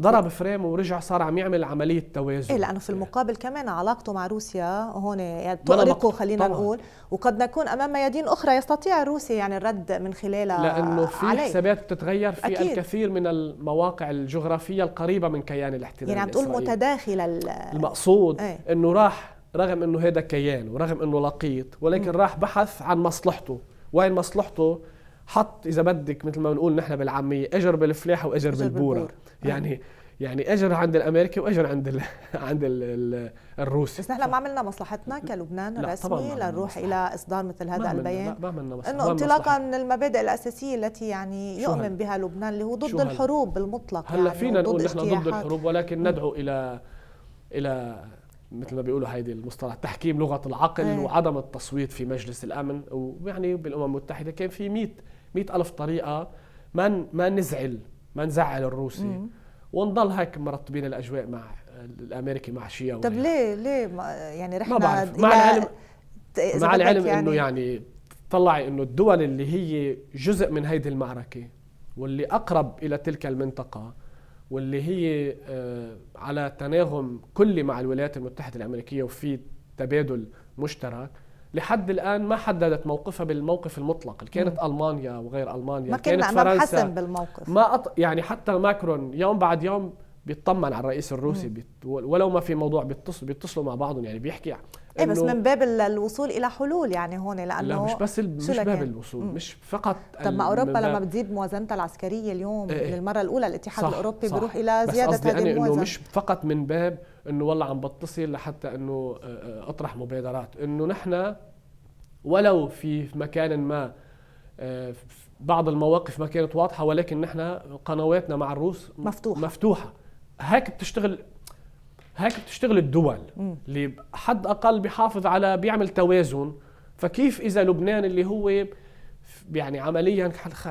ضرب فريم ورجع صار عم يعمل عمليه توازن إيه لانه في المقابل كمان علاقته مع روسيا هون يعني تؤرقه خلينا طبعاً. نقول وقد نكون امام ميادين اخرى يستطيع روسيا يعني الرد من خلالها لانه في عليه. حسابات بتتغير في أكيد. الكثير من المواقع الجغرافيه القريبه من كيان الاحتلال يعني عم تقول متداخله المقصود ايه؟ انه راح رغم انه هذا كيان ورغم انه لقيط ولكن م. راح بحث عن مصلحته وين مصلحته حط اذا بدك مثل ما بنقول نحن بالعاميه اجر بالفلاحه واجر بالبوره بالبور. آه. يعني يعني اجر عند الامريكي واجر عند الـ عند الـ الروسي بس نحن ما عملنا مصلحتنا كلبنان رسمي لنروح الى اصدار مثل هذا ما البيان ما عملنا مصلحة. انه انطلاقا من المبادئ الاساسيه التي يعني يؤمن بها لبنان اللي هو ضد الحروب بالمطلق هلا يعني فينا نقول نحن ضد الحروب ولكن ندعو الى الى مثل ما بيقولوا هيدي المصطلح تحكيم لغه العقل إيه. وعدم التصويت في مجلس الامن ويعني بالامم المتحده كان في 100 مئة ألف طريقة ما ما نزعل ما نزعل الروسي مم. ونضل هيك مرتبين الاجواء مع الامريكي مع شيا طب ليه ليه يعني رحنا ما بعرف. مع العلم مع العلم يعني انه يعني, يعني طلعي انه الدول اللي هي جزء من هيدي المعركه واللي اقرب الى تلك المنطقه واللي هي آه، على تناغم كلي مع الولايات المتحده الامريكيه وفي تبادل مشترك لحد الان ما حددت موقفها بالموقف المطلق، كانت المانيا وغير المانيا ما كانت كنا فرنسا ما بالموقف ما أط... يعني حتى ماكرون يوم بعد يوم بيطمن على الرئيس الروسي بيت... ولو ما في موضوع بيتصلوا بيتصلوا مع بعضهم يعني بيحكي ايه بس من باب الوصول الى حلول يعني هون لانه لا مش بس مش باب يعني؟ الوصول مم. مش فقط طب ما اوروبا لما بتزيد موازنتها العسكريه اليوم إيه،, إيه. للمره الاولى الاتحاد صح الاوروبي صح بيروح الى زياده يعني هذه الموازنه انه مش فقط من باب انه والله عم بتصل لحتى انه آه، آه، اطرح مبادرات انه نحن ولو في مكان ما آه، بعض المواقف ما كانت واضحه ولكن نحن قنواتنا مع الروس مفتوحه مفتوحه هيك بتشتغل هيك بتشتغل الدول اللي حد اقل بيحافظ على بيعمل توازن فكيف اذا لبنان اللي هو يعني عمليا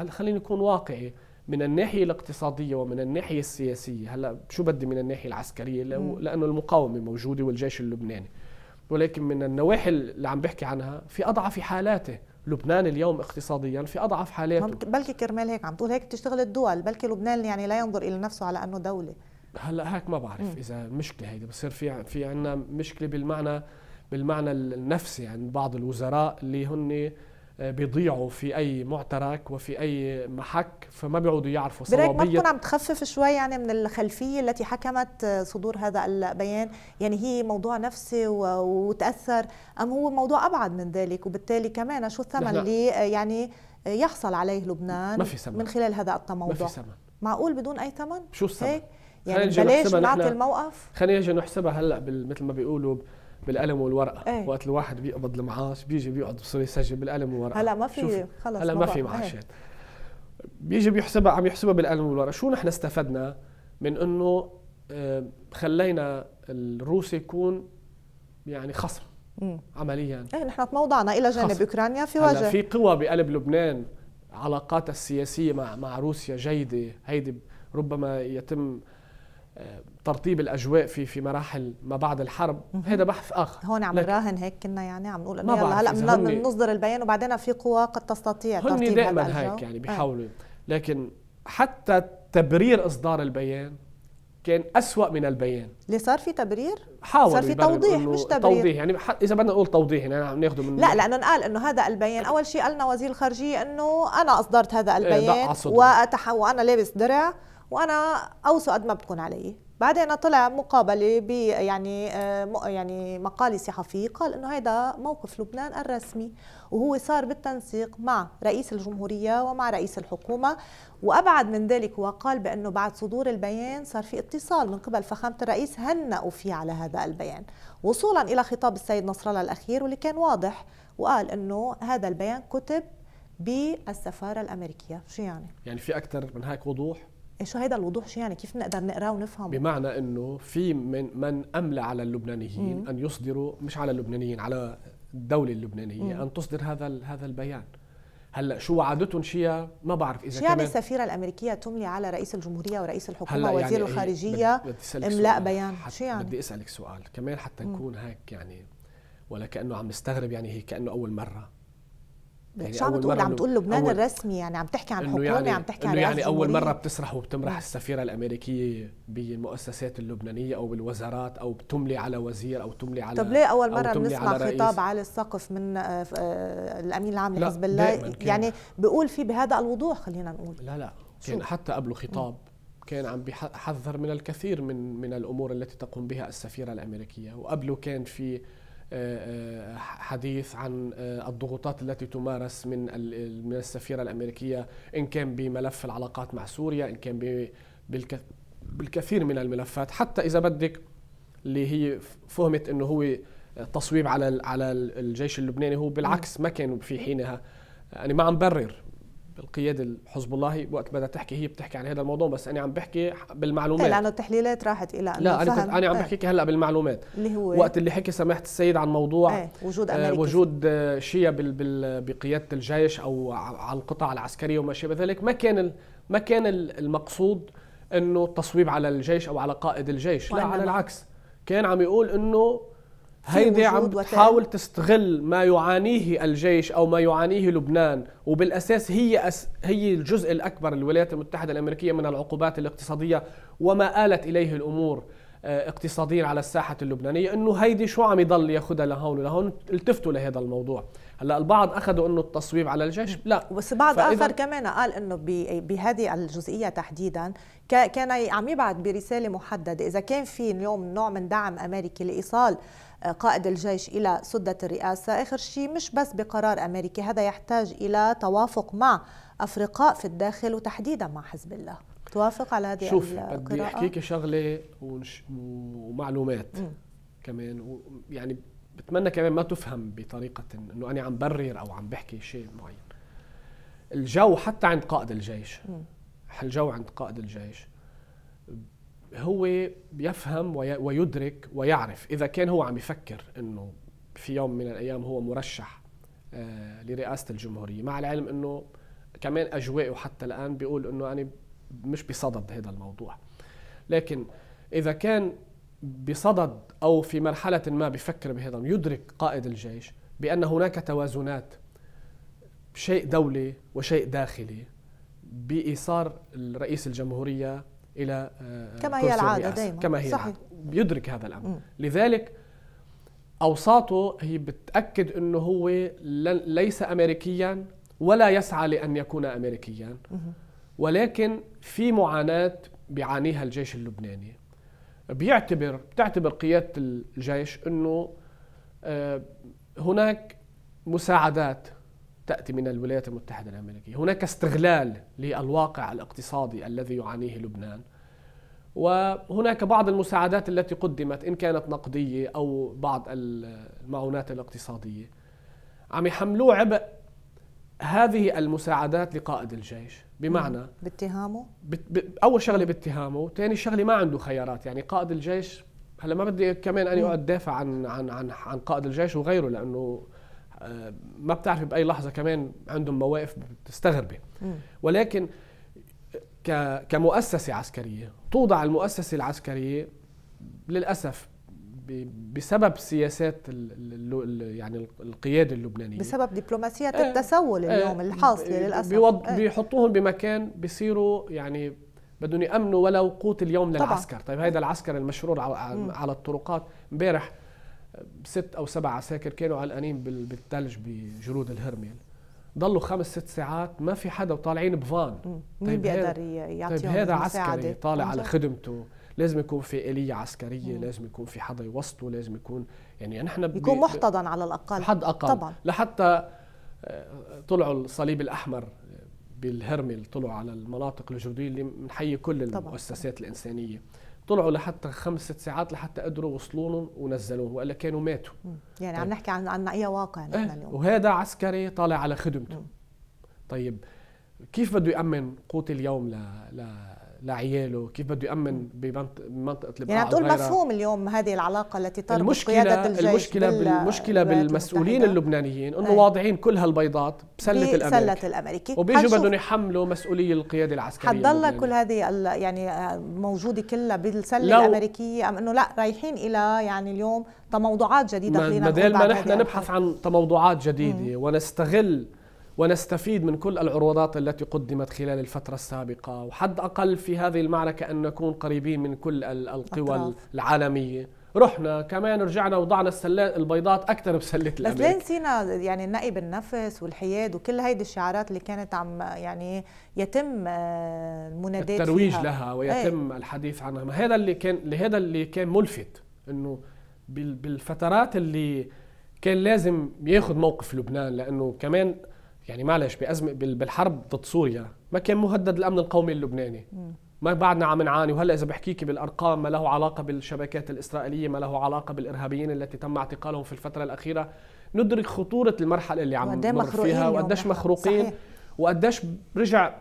خليني اكون واقعي من الناحيه الاقتصاديه ومن الناحيه السياسيه هلا شو بدي من الناحيه العسكريه لانه المقاومه موجوده والجيش اللبناني ولكن من النواحي اللي عم بحكي عنها في اضعف حالاته لبنان اليوم اقتصاديا في اضعف حالاته بلكي كرمال هيك عم تقول هيك بتشتغل الدول بلكي لبنان يعني لا ينظر الى نفسه على انه دوله هلا هيك ما بعرف اذا مشكله هيدي بصير في في عندنا مشكله بالمعنى بالمعنى النفسي عند يعني بعض الوزراء اللي هن آه، بيضيعوا في اي معترك وفي اي محك فما بيعودوا يعرفوا صوابيه برايك ما بتكون عم تخفف شوي يعني من الخلفيه التي حكمت آه، صدور هذا البيان يعني هي موضوع نفسي وتاثر ام هو موضوع ابعد من ذلك وبالتالي كمان شو الثمن اللي آه، يعني يحصل عليه لبنان ما في ثمن. من خلال هذا التموضع ما في ثمن معقول بدون اي ثمن شو الثمن يعني بلاش نعطي الموقف خلينا نجي نحسبها هلا مثل ما بيقولوا بالقلم والورقه ايه؟ وقت الواحد بيقبض المعاش بيجي بيقعد بصير يسجل بالقلم والورقه هلا ما في خلص هلا ما في معاشات إيه. بيجي بيحسبها عم يحسبها بالقلم والورقه شو نحن استفدنا من انه آه، خلينا الروسي يكون يعني خصم مم. عمليا ايه نحن تموضعنا الى جانب خصم. اوكرانيا في وجه في قوى بقلب لبنان علاقاتها السياسيه مع مع روسيا جيده هيدي ربما يتم ترطيب الاجواء في في مراحل ما بعد الحرب هذا بحث اخر هون عم نراهن هيك كنا يعني عم نقول انه يلا هلا بنصدر البيان وبعدين في قوى قد تستطيع هن دائما هيك يعني إيه. بيحاولوا لكن حتى تبرير اصدار البيان كان أسوأ من البيان اللي صار في تبرير؟ حاول صار في توضيح مش تبرير توضيح يعني اذا بدنا نقول توضيح يعني عم ناخذه من لا لانه قال انه هذا البيان اول شيء قالنا وزير الخارجيه انه انا اصدرت هذا إيه، البيان وانا لابس درع وانا اوسو قد ما بتكون علي بعدين طلع مقابله ب يعني آه، يعني مقالة صحفي قال انه هيدا موقف لبنان الرسمي وهو صار بالتنسيق مع رئيس الجمهوريه ومع رئيس الحكومه وابعد من ذلك وقال بانه بعد صدور البيان صار في اتصال من قبل فخامه الرئيس هنأوا فيه على هذا البيان وصولا الى خطاب السيد نصر الله الاخير واللي كان واضح وقال انه هذا البيان كتب بالسفاره الامريكيه شو يعني يعني في اكثر من هيك وضوح شو هيدا الوضوح شو يعني كيف نقدر نقراه ونفهم بمعنى انه في من من املى على اللبنانيين مم. ان يصدروا مش على اللبنانيين على الدوله اللبنانيه مم. ان تصدر هذا هذا البيان هلا شو وعدتهم شيا ما بعرف اذا شو يعني السفيره الامريكيه تملي على رئيس الجمهوريه ورئيس الحكومه وزير يعني الخارجيه املاء بيان شو يعني بدي اسالك سؤال كمان حتى نكون هيك يعني ولا كانه عم نستغرب يعني هي كانه اول مره يعني شو عم تقول عم تقول لبنان الرسمي يعني عم تحكي عن حكومه يعني عم تحكي عن يعني اول مره بتسرح وبتمرح السفيره الامريكيه بالمؤسسات اللبنانيه او بالوزارات او بتملي على وزير او تملي على طب ليه اول مره بنسمع خطاب عالي السقف من آه، آه، الامين العام لحزب الله يعني بيقول فيه بهذا الوضوح خلينا نقول لا لا كان حتى قبله خطاب كان عم بيحذر من الكثير من من الامور التي تقوم بها السفيره الامريكيه وقبله كان في آه، آه، حديث عن آه، الضغوطات التي تمارس من من السفيرة الأمريكية إن كان بملف العلاقات مع سوريا إن كان بالكثير من الملفات حتى إذا بدك اللي هي فهمت أنه هو تصويب على على الجيش اللبناني هو بالعكس نعم. ما كان في حينها أنا يعني ما عم برر بالقيادة الحزب الله وقت بدها تحكي هي بتحكي عن هذا الموضوع بس أنا عم بحكي بالمعلومات لأنه التحليلات راحت إلى أن لا أنا, كنت أنا عم إيه. بحكيك هلأ بالمعلومات اللي هو وقت اللي حكي سماحة السيد عن موضوع ايه وجود آه، أمريكي وجود آه، شيعة بقيادة الجيش أو على القطع العسكرية وما شابه ذلك ما كان ما كان المقصود أنه التصويب على الجيش أو على قائد الجيش لا على العكس كان عم يقول أنه هيدي عم تحاول تستغل ما يعانيه الجيش او ما يعانيه لبنان وبالاساس هي أس هي الجزء الاكبر للولايات المتحده الامريكيه من العقوبات الاقتصاديه وما آلت اليه الامور آه، اقتصاديا على الساحه اللبنانيه انه هيدي شو عم يضل ياخذها لهون ولهون التفتوا لهذا الموضوع هلا البعض اخذوا انه التصويب على الجيش لا بس بعض اخر كمان قال انه بهذه الجزئيه تحديدا كان عم يبعث برساله محدده اذا كان في اليوم نوع من دعم امريكي لايصال آه، قائد الجيش الى سده الرئاسه اخر شيء مش بس بقرار امريكي هذا يحتاج الى توافق مع افرقاء في الداخل وتحديدا مع حزب الله توافق على هذه شوف القراءه بدي احكيك شغله ومعلومات م. كمان يعني بتمنى كمان ما تفهم بطريقه انه انا عم برر او عم بحكي شيء معين الجو حتى عند قائد الجيش الجو عند قائد الجيش هو بيفهم ويدرك ويعرف اذا كان هو عم يفكر انه في يوم من الايام هو مرشح آه، لرئاسه الجمهوريه مع العلم انه كمان اجوائه حتى الان بيقول انه انا مش بصدد هذا الموضوع لكن اذا كان بصدد أو في مرحلة ما بفكر بهذا يدرك قائد الجيش بأن هناك توازنات شيء دولي وشيء داخلي بإيصار الرئيس الجمهورية إلى آه، كما هي العادة دائما كما هي صحيح. العادة. يدرك هذا الأمر م. لذلك أوساطه هي بتأكد أنه هو ليس أمريكيا ولا يسعى لأن يكون أمريكيا ولكن في معاناة بيعانيها الجيش اللبناني بيعتبر بتعتبر قياده الجيش انه آه، هناك مساعدات تاتي من الولايات المتحده الامريكيه، هناك استغلال للواقع الاقتصادي الذي يعانيه لبنان. وهناك بعض المساعدات التي قدمت ان كانت نقديه او بعض المعونات الاقتصاديه. عم يحملوه عبء هذه المساعدات لقائد الجيش بمعنى باتهامه اول شغله باتهامه ثاني شغله ما عنده خيارات يعني قائد الجيش هلا ما بدي كمان اني دافع عن عن عن عن قائد الجيش وغيره لانه آه، ما بتعرف باي لحظه كمان عندهم مواقف بتستغربي ولكن كمؤسسه عسكريه توضع المؤسسه العسكريه للاسف بسبب سياسات يعني القياده اللبنانيه بسبب دبلوماسيه آه، التسول آه، اليوم الحاصله للاسف بيوض... آه. بيحطوهم بمكان بيصيروا يعني بدهم يامنوا ولو قوت اليوم للعسكر طيب هذا العسكر المشرور على, على الطرقات امبارح ست او سبع عساكر كانوا علقانين بالثلج بجلود الهرمل ضلوا خمس ست ساعات ما في حدا وطالعين بفان مين طيب بيقدر يعطيهم طيب هذا عسكري طالع على خدمته لازم يكون في آلية عسكرية مم. لازم يكون في حدا يوصله لازم يكون يعني نحن يكون محتضن على الأقل حد أقل طبعا لحتى آه، طلعوا الصليب الأحمر بالهرمل طلعوا على المناطق الجودية اللي بنحيي كل المؤسسات طبعا. الإنسانية طلعوا لحتى خمس ست ساعات لحتى قدروا يوصلوا ونزلوه والا كانوا ماتوا يعني طيب. عم نحكي عن عن اي واقع نحن اه اليوم وهذا عسكري طالع على خدمته مم. طيب كيف بده يامن قوت اليوم ل... ل... لعياله كيف بده يامن بمنطقه لبنان يعني بتقول مفهوم اليوم هذه العلاقه التي تربط قياده الجيش المشكله بال... المشكله بالمسؤولين اللبنانيين انه إيه. واضعين كل هالبيضات بسله الامريكي بسله الامريكي وبيجوا بدهم يحملوا مسؤوليه القياده العسكريه حتضل كل هذه يعني آه، موجوده كلها بالسله الامريكيه ام انه لا رايحين الى يعني اليوم تموضعات جديده خلينا بدل ما نحن نبحث عن تموضعات جديده ونستغل ونستفيد من كل العروضات التي قدمت خلال الفترة السابقة وحد أقل في هذه المعركة أن نكون قريبين من كل القوى العالمية رحنا كمان رجعنا وضعنا السلات البيضات اكثر بسله الامريكا بس ليه نسينا يعني النقي بالنفس والحياد وكل هيدي الشعارات اللي كانت عم يعني يتم آه، المنادات الترويج فيها. لها إيه. ويتم أي. الحديث عنها ما هذا اللي كان لهذا اللي كان ملفت انه بالفترات اللي كان لازم ياخذ موقف لبنان لانه كمان يعني معلش بأزمة بالحرب ضد سوريا ما كان مهدد الأمن القومي اللبناني ما بعدنا عم نعاني وهلا اذا بحكيك بالارقام ما له علاقه بالشبكات الاسرائيليه ما له علاقه بالارهابيين التي تم اعتقالهم في الفتره الاخيره ندرك خطوره المرحله اللي عم نمر فيها وقديش مخروقين وقديش رجع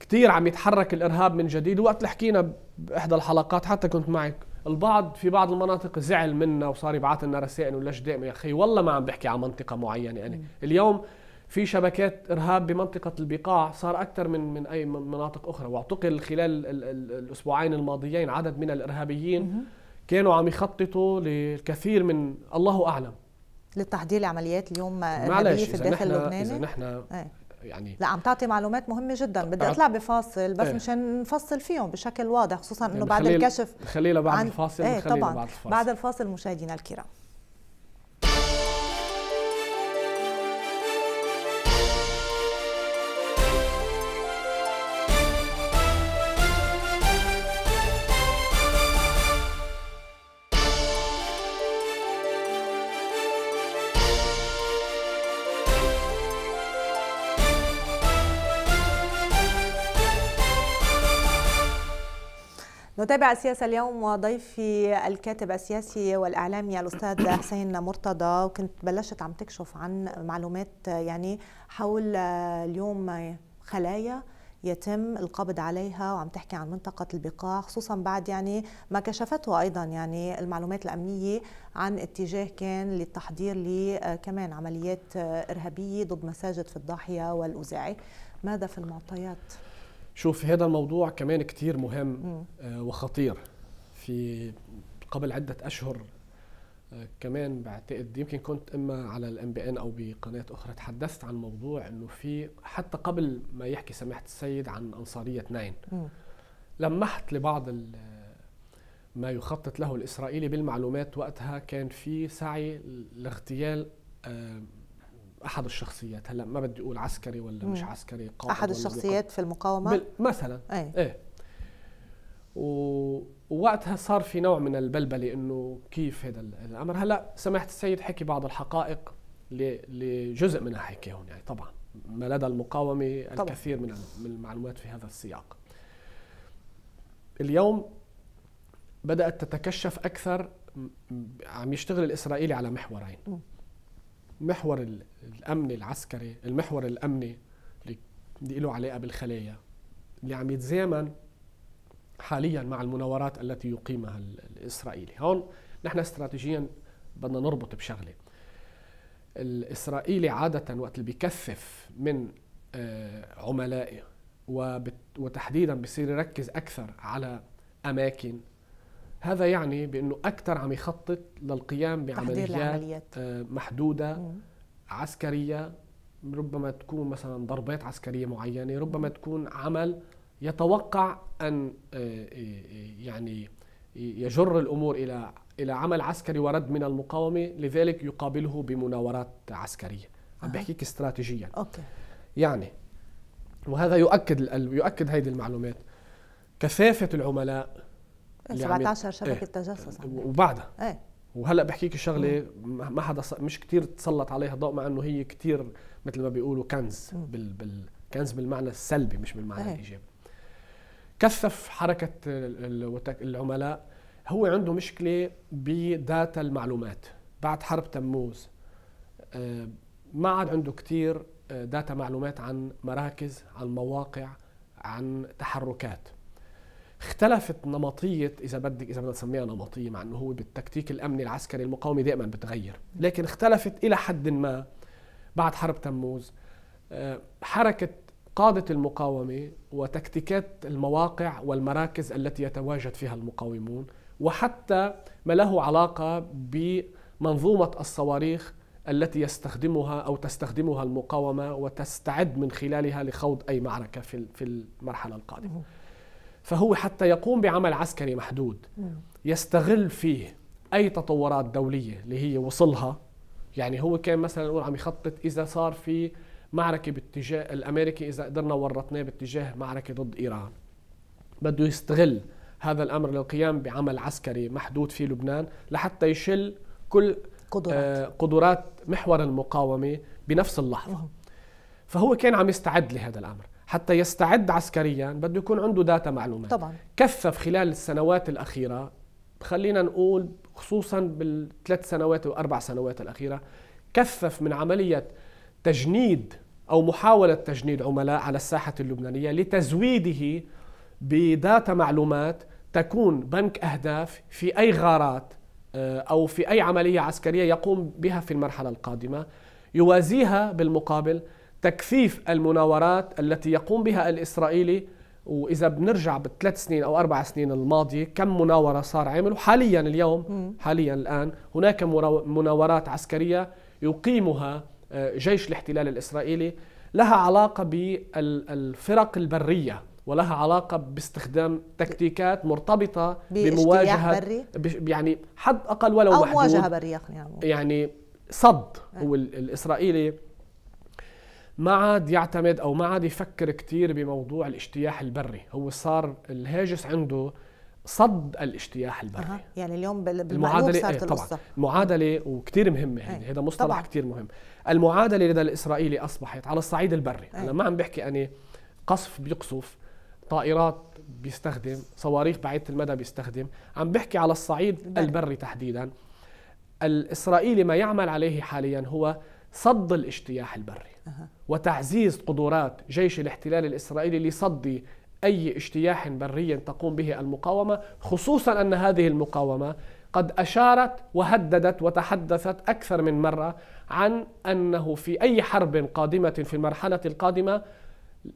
كثير عم يتحرك الارهاب من جديد وقت اللي حكينا باحدى الحلقات حتى كنت معك البعض في بعض المناطق زعل منا وصار يبعث لنا رسائل ولا يا اخي والله ما عم بحكي عن منطقه معينه يعني م. اليوم في شبكات ارهاب بمنطقه البقاع صار اكثر من من اي مناطق اخرى واعتقل خلال الاسبوعين الماضيين عدد من الارهابيين كانوا عم يخططوا للكثير من الله اعلم للتحضير عمليات اليوم ارهابيه في الداخل اللبناني اذا نحن إيه. يعني لا عم تعطي معلومات مهمه جدا بدي أه. اطلع بفاصل بس ايه. مشان نفصل فيهم بشكل واضح خصوصا انه يعني بعد الكشف خلينا بعد الفاصل ايه طبعا بعد الفاصل, بعد الفاصل مشاهدينا الكرام نتابع السياسة اليوم وضيفي الكاتب السياسي والإعلامي الأستاذ حسين مرتضى وكنت بلشت عم تكشف عن معلومات يعني حول اليوم خلايا يتم القبض عليها وعم تحكي عن منطقة البقاع خصوصا بعد يعني ما كشفته أيضا يعني المعلومات الأمنية عن اتجاه كان للتحضير لكمان عمليات إرهابية ضد مساجد في الضاحية والأوزاعي ماذا في المعطيات؟ شوف هذا الموضوع كمان كتير مهم آه، وخطير في قبل عدة أشهر آه، كمان بعتقد يمكن كنت اما على الام بي ان او بقناه اخرى تحدثت عن موضوع انه في حتى قبل ما يحكي سماحه السيد عن انصاريه اثنين لمحت لبعض آه، ما يخطط له الاسرائيلي بالمعلومات وقتها كان في سعي لاغتيال احد الشخصيات هلا ما بدي اقول عسكري ولا مش عسكري قائد احد الشخصيات في المقاومه بل مثلا ايه, ايه. و... ووقتها صار في نوع من البلبله انه كيف هذا الامر هلا سماحه السيد حكي بعض الحقائق ل... لجزء منها هون يعني طبعا ما لدى المقاومه طبعا. الكثير من من المعلومات في هذا السياق اليوم بدات تتكشف اكثر عم يشتغل الاسرائيلي على محورين مم. محور الامن العسكري المحور الامني اللي له علاقه بالخلايا اللي عم يتزامن حاليا مع المناورات التي يقيمها الاسرائيلي هون نحن استراتيجيا بدنا نربط بشغله الاسرائيلي عاده وقت اللي بكثف من آه، عملائه وتحديدا بصير يركز اكثر على اماكن هذا يعني بانه اكثر عم يخطط للقيام بعمليات آه، محدوده مم. عسكريه ربما تكون مثلا ضربات عسكريه معينه ربما تكون عمل يتوقع ان آه، آه، يعني يجر الامور الى الى عمل عسكري ورد من المقاومه لذلك يقابله بمناورات عسكريه عم بحكيك استراتيجيا اوكي يعني وهذا يؤكد يؤكد هذه المعلومات كثافه العملاء 17 يعني شبكه ايه تجسس وبعدها ايه وهلا بحكيك شغله ما حدا مش كثير تسلط عليها ضوء مع انه هي كثير مثل ما بيقولوا كنز بال بال كنز بالمعنى السلبي مش بالمعنى ايه. الايجابي كثف حركه العملاء هو عنده مشكله بداتا المعلومات بعد حرب تموز آه، ما عاد عنده كثير داتا آه، معلومات عن مراكز عن مواقع عن تحركات اختلفت نمطيه اذا بدك اذا بدنا نسميها نمطيه مع انه هو بالتكتيك الامني العسكري المقاومه دائما بتغير لكن اختلفت الى حد ما بعد حرب تموز آه، حركه قاده المقاومه وتكتيكات المواقع والمراكز التي يتواجد فيها المقاومون وحتى ما له علاقه بمنظومه الصواريخ التي يستخدمها او تستخدمها المقاومه وتستعد من خلالها لخوض اي معركه في في المرحله القادمه فهو حتى يقوم بعمل عسكري محدود نعم. يستغل فيه اي تطورات دوليه اللي هي وصلها يعني هو كان مثلا نقول عم يخطط اذا صار في معركه باتجاه الامريكي اذا قدرنا ورطناه باتجاه معركه ضد ايران بده يستغل هذا الامر للقيام بعمل عسكري محدود في لبنان لحتى يشل كل قدرات, آه قدرات محور المقاومه بنفس اللحظه فهو كان عم يستعد لهذا الامر حتى يستعد عسكريا بده يكون عنده داتا معلومات طبعا كثف خلال السنوات الاخيره خلينا نقول خصوصا بالثلاث سنوات واربع سنوات الاخيره كثف من عمليه تجنيد او محاوله تجنيد عملاء على الساحه اللبنانيه لتزويده بداتا معلومات تكون بنك اهداف في اي غارات آه، او في اي عمليه عسكريه يقوم بها في المرحله القادمه يوازيها بالمقابل تكثيف المناورات التي يقوم بها الإسرائيلي وإذا بنرجع بالثلاث سنين أو أربع سنين الماضية كم مناورة صار عمله حاليا اليوم حاليا الآن هناك مناورات عسكرية يقيمها آه، جيش الاحتلال الإسرائيلي لها علاقة بالفرق البرية ولها علاقة باستخدام تكتيكات مرتبطة بمواجهة بري؟ يعني حد أقل ولو أو واحد مواجهة برية يعني صد هو آه. الإسرائيلي ما عاد يعتمد او ما عاد يفكر كثير بموضوع الاجتياح البري هو صار الهاجس عنده صد الاجتياح البري أه. يعني اليوم بالمعادله صارت ايه طبعا المعادله وكثير مهمه هي. هذا مصطلح كثير مهم المعادله لدى الاسرائيلي اصبحت على الصعيد البري أي. انا ما عم بحكي انا قصف بيقصف طائرات بيستخدم صواريخ بعيده المدى بيستخدم عم بحكي على الصعيد البري, البري تحديدا الاسرائيلي ما يعمل عليه حاليا هو صد الاجتياح البري وتعزيز قدرات جيش الاحتلال الاسرائيلي لصد اي اجتياح بري تقوم به المقاومه خصوصا ان هذه المقاومه قد اشارت وهددت وتحدثت اكثر من مره عن انه في اي حرب قادمه في المرحله القادمه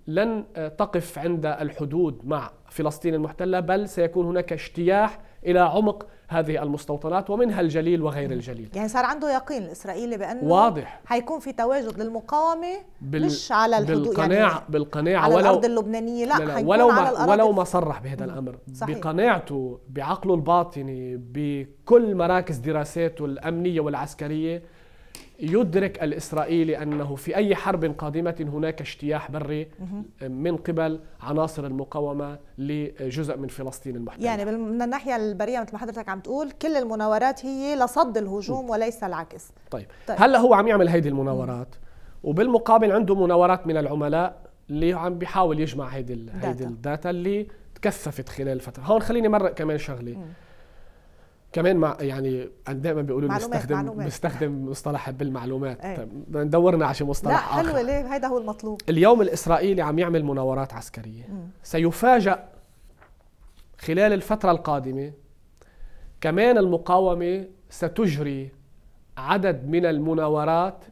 لن تقف عند الحدود مع فلسطين المحتله بل سيكون هناك اجتياح الى عمق هذه المستوطنات ومنها الجليل وغير الجليل يعني صار عنده يقين الاسرائيلي بانه واضح حيكون في تواجد للمقاومه بال مش على الحدود بالقناعة يعني بالقناعة على ولو الارض اللبنانيه لا, لا, لا ولو على الأرض ولو ما صرح بهذا الامر صحيح. بقناعته بعقله الباطني بكل مراكز دراساته الامنيه والعسكريه يدرك الإسرائيلي أنه في أي حرب قادمة هناك اجتياح بري من قبل عناصر المقاومة لجزء من فلسطين المحتلة يعني من الناحية البرية مثل ما حضرتك عم تقول كل المناورات هي لصد الهجوم وليس العكس طيب, طيب. هلا هو عم يعمل هيدي المناورات وبالمقابل عنده مناورات من العملاء اللي عم بيحاول يجمع هيدي هيدي الداتا اللي تكثفت خلال الفترة هون خليني مرق كمان شغلة مم. كمان مع يعني دائما بيقولوا لي بستخدم معلومات. بستخدم مصطلح بالمعلومات أي. طيب دورنا على شي مصطلح لا حلوه ليه هذا هو المطلوب اليوم الاسرائيلي عم يعمل مناورات عسكريه سيفاجئ خلال الفتره القادمه كمان المقاومه ستجري عدد من المناورات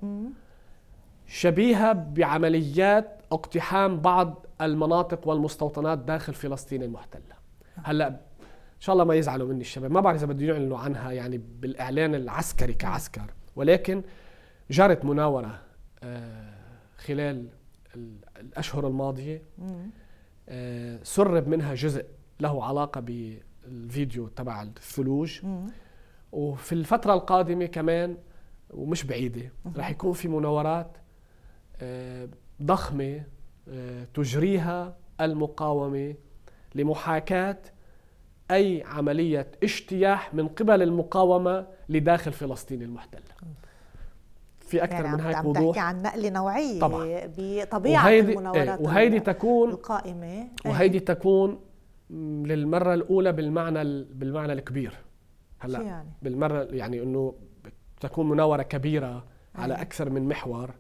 شبيهه بعمليات اقتحام بعض المناطق والمستوطنات داخل فلسطين المحتله آه. هلا ان شاء الله ما يزعلوا مني الشباب ما بعرف اذا بدهم يعلنوا عنها يعني بالاعلان العسكري كعسكر ولكن جرت مناوره آه، خلال الاشهر الماضيه آه، سرب منها جزء له علاقه بالفيديو تبع الثلوج وفي الفتره القادمه كمان ومش بعيده رح يكون في مناورات آه، ضخمه تجريها المقاومه لمحاكاه أي عملية اجتياح من قبل المقاومة لداخل فلسطين المحتلة في أكثر يعني من هيك وضوح عم تحكي عن نقلة نوعية طبعا. بطبيعة وهيدي إيه، المناورات وهيدي تكون القائمة إيه. وهيدي تكون للمرة الأولى بالمعنى بالمعنى الكبير هلا يعني؟ بالمرة يعني إنه تكون مناورة كبيرة على إيه. أكثر من محور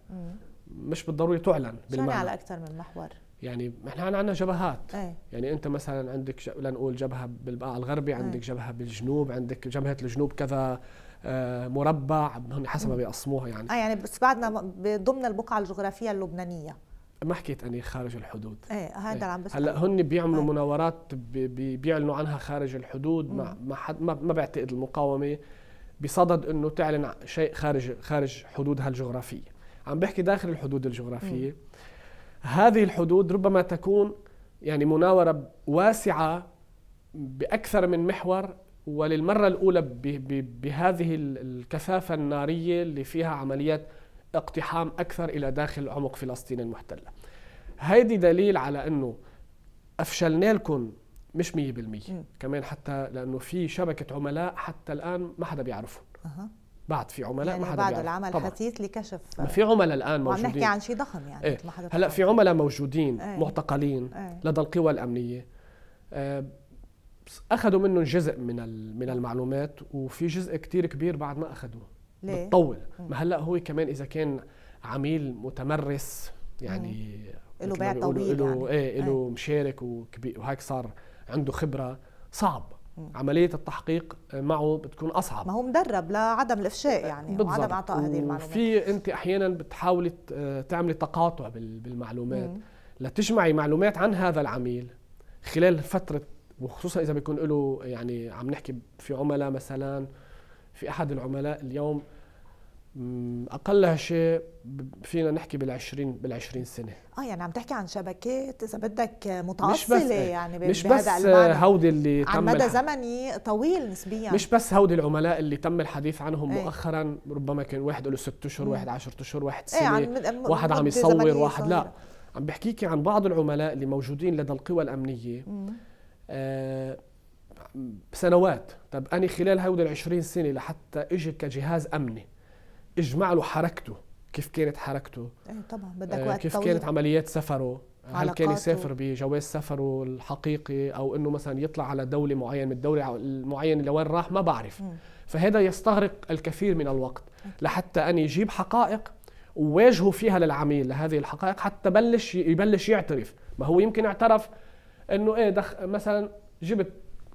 مش بالضرورة تعلن يعني بالمعنى على أكثر من محور يعني احنا عندنا جبهات أي. يعني انت مثلا عندك لنقول جبهه بالبقاع الغربي إيه. عندك أي. جبهه بالجنوب عندك جبهه الجنوب كذا آه، مربع هن حسب ما بيقسموها يعني اه يعني بس بعدنا ضمن البقعه الجغرافيه اللبنانيه ما حكيت اني خارج الحدود ايه هذا إيه. اللي عم بس هلا هن بيعملوا أي. مناورات بي بيعلنوا عنها خارج الحدود مع ما ما, حد ما ما بعتقد المقاومه بصدد انه تعلن شيء خارج خارج حدودها الجغرافيه عم بحكي داخل الحدود الجغرافيه مم. هذه الحدود ربما تكون يعني مناورة واسعة بأكثر من محور وللمرة الأولى بهذه الكثافة النارية اللي فيها عمليات اقتحام أكثر إلى داخل عمق فلسطين المحتلة هيدي دليل على أنه أفشلنا لكم مش مية بالمية كمان حتى لأنه في شبكة عملاء حتى الآن ما حدا بيعرفهم بعد في عملاء يعني ما حدا بعد العمل حثيث لكشف ما في عملاء الان موجودين عم نحكي عن شيء ضخم يعني ايه. هلا في عملاء موجودين ايه. معتقلين ايه. لدى القوى الامنيه آه، اخذوا منهم جزء من من المعلومات وفي جزء كتير كبير بعد ما اخذوه ليه؟ بتطول ما هلا هو كمان اذا كان عميل متمرس يعني له بيع طويل له يعني. ايه له ايه. مشارك وكبير وهيك صار عنده خبره صعب عمليه التحقيق معه بتكون اصعب ما هو مدرب لعدم الافشاء يعني بالزبط. وعدم اعطاء هذه المعلومات في انت احيانا بتحاولي آه، تعملي تقاطع بالمعلومات مم. لتجمعي معلومات عن هذا العميل خلال فتره وخصوصا اذا بيكون له يعني عم نحكي في عملاء مثلا في احد العملاء اليوم اقلها شيء فينا نحكي بالعشرين بالعشرين سنه اه يعني عم تحكي عن شبكات اذا بدك متعصله مش بس إيه، يعني مش بس هودي اللي تم على مدى زمني طويل نسبيا مش بس هودي العملاء اللي تم الحديث عنهم ايه؟ مؤخرا ربما كان واحد له ست اشهر إيه. واحد 10 اشهر واحد سنه ايه عن واحد عم يصور واحد صغيرة. لا عم بحكيكي عن بعض العملاء اللي موجودين لدى القوى الامنيه آه، سنوات طب انا خلال هودي ال 20 سنه لحتى اجي كجهاز امني اجمع له حركته كيف كانت حركته ايه طبعا بدك آه، وقت كيف طويل. كانت عمليات سفره هل كان يسافر بجواز سفره الحقيقي او انه مثلا يطلع على دوله معينه من الدوله المعينه لوين راح ما بعرف م. فهذا يستغرق الكثير من الوقت لحتى ان يجيب حقائق وواجهه فيها للعميل لهذه الحقائق حتى بلش يبلش يعترف ما هو يمكن اعترف انه ايه دخ مثلا جبت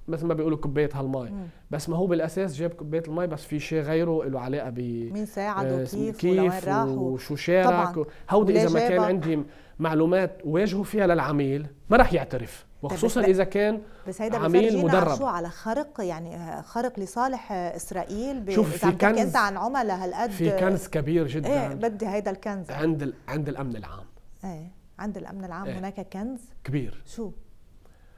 مثل ما بيقولوا كوبايه هالماي مم. بس ما هو بالاساس جاب كوبايه المي بس في شيء غيره له علاقه ب مين ساعده وكيف, آه، كيف وشو شارك و... هودي اذا ما كان عندي معلومات واجهوا فيها للعميل ما راح يعترف طيب، وخصوصا اذا كان بس هيدا عميل مدرب شو على خرق يعني آه، خرق لصالح آه، اسرائيل ب... شوف في كنز انت عن عملاء هالقد في كنز كبير جدا ايه بدي هيدا الكنز عند ال... عند الامن العام ايه عند الامن العام ايه. هناك كنز كبير شو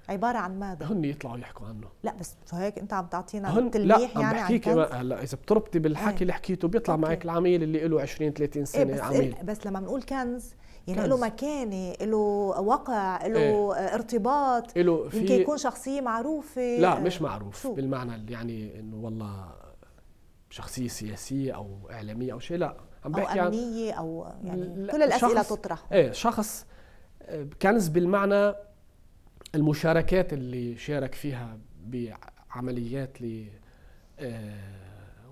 عباره عن ماذا؟ هن يطلعوا يحكوا عنه لا بس فهيك انت عم تعطينا هن تلميح لا يعني عم بحكيك هلا اذا بتربطي بالحكي إيه. اللي حكيته بيطلع أوكي. معك العميل اللي له 20 30 سنه إيه بس عميل إيه، بس لما بنقول كنز يعني له مكانه له وقع له إيه. ارتباط له في يمكن يكون شخصيه معروفه لا مش معروف شو؟ بالمعنى اللي يعني انه والله شخصيه سياسيه او اعلاميه او شيء لا عم بحكي او امنيه عن... او يعني كل الاسئله تطرح ايه شخص آه، كنز بالمعنى المشاركات اللي شارك فيها بعمليات ل آه،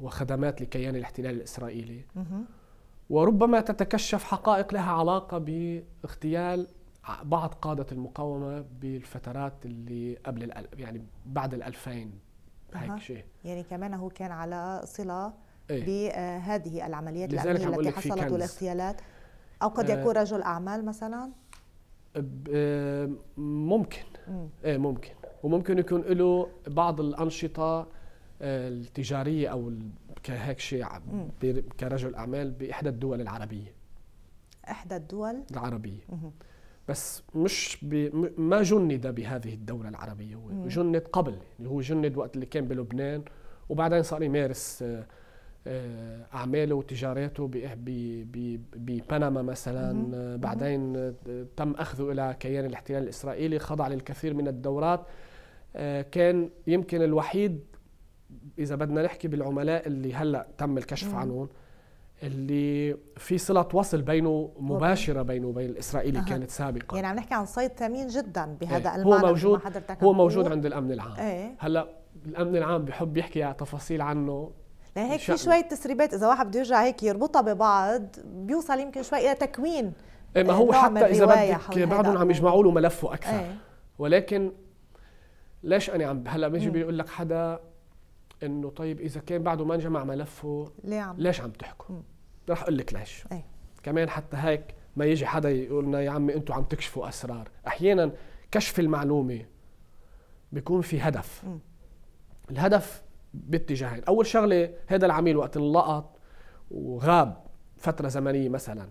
وخدمات لكيان الاحتلال الاسرائيلي وربما تتكشف حقائق لها علاقه باغتيال بعض قاده المقاومه بالفترات اللي قبل الأل... يعني بعد ال 2000 هيك شيء يعني كمان هو كان على صله إيه؟ بهذه آه، العمليات الامنيه التي حصلت والاغتيالات او قد آه. يكون آه رجل اعمال مثلا آه، ممكن ايه ممكن وممكن يكون له بعض الانشطه آه، التجاريه او كهيك شيء كرجل اعمال باحدى الدول العربيه احدى الدول العربيه بس مش ما جند بهذه الدوله العربيه هو جند قبل اللي هو جند وقت اللي كان بلبنان وبعدين صار يمارس آه، آه، اعماله وتجاراته ببنما مثلا آه، بعدين آه، تم اخذه الى كيان الاحتلال الاسرائيلي خضع للكثير من الدورات كان يمكن الوحيد اذا بدنا نحكي بالعملاء اللي هلا تم الكشف عنهم اللي في صلة وصل بينه مباشرة بينه وبين الإسرائيلي أه. كانت سابقا يعني عم نحكي عن صيد ثمين جدا بهذا إيه. المعنى هو موجود حضرتك هو موجود عند الأمن العام إيه؟ هلا الأمن العام بحب يحكي تفاصيل عنه لهيك يعني في شويه تسريبات اذا واحد بده يرجع هيك يربطها ببعض بيوصل يمكن شوي الى تكوين إيه، ما آه، هو حتى اذا بدك بعدهم عم يجمعوا له ملفه اكثر ايه. ولكن ليش انا عم هلا بيجي بيقول لك حدا انه طيب اذا كان بعده ما انجمع ملفه ليه عم ليش عم تحكوا؟ رح اقول لك ليش ايه. كمان حتى هيك ما يجي حدا يقول لنا يا عمي انتم عم تكشفوا اسرار احيانا كشف المعلومه بيكون في هدف م. الهدف باتجاهين اول شغله هذا العميل وقت انلقط وغاب فتره زمنيه مثلا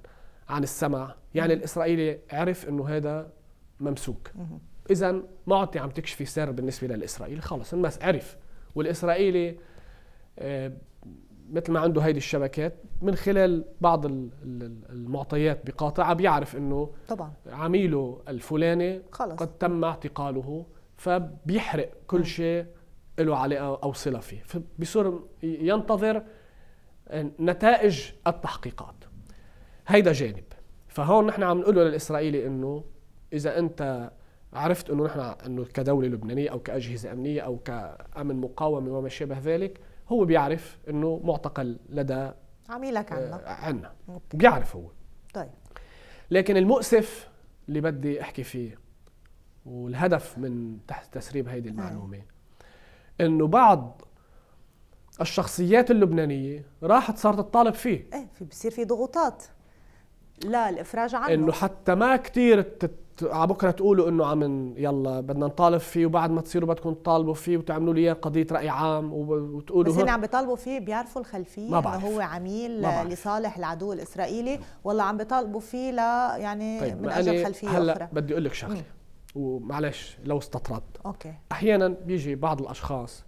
عن السمع يعني الاسرائيلي عرف انه هذا ممسوك اذا ما عدتي عم تكشفي سر بالنسبه للاسرائيلي خلص الناس عرف والاسرائيلي آه، مثل ما عنده هيدي الشبكات من خلال بعض المعطيات بقاطعة بيعرف انه طبعا عميله الفلاني خلص. قد تم اعتقاله فبيحرق كل شيء له علاقه او صله فيه فبصير ينتظر نتائج التحقيقات هيدا جانب فهون نحن عم نقول له للاسرائيلي انه اذا انت عرفت انه نحن انه كدوله لبنانيه او كاجهزه امنيه او كامن مقاومه وما شابه ذلك هو بيعرف انه معتقل لدى عميلك آه، عنا عنا بيعرف هو طيب لكن المؤسف اللي بدي احكي فيه والهدف من تحت تسريب هيدي المعلومه آه. انه بعض الشخصيات اللبنانيه راحت صارت تطالب فيه ايه في بصير في ضغوطات لا الافراج عنه انه حتى ما كثير تت... على بكره تقولوا انه عم يلا بدنا نطالب فيه وبعد ما تصيروا بدكم تطالبوا فيه وتعملوا لي قضيه راي عام وتقولوا بس هن عم بيطالبوا فيه بيعرفوا الخلفيه ما بعرف. انه هو عميل لصالح العدو الاسرائيلي ولا عم بيطالبوا فيه ل يعني طيب من اجل خلفيه هلا اخرى بدي اقول لك شغله ومعلش لو استطردت اوكي احيانا بيجي بعض الاشخاص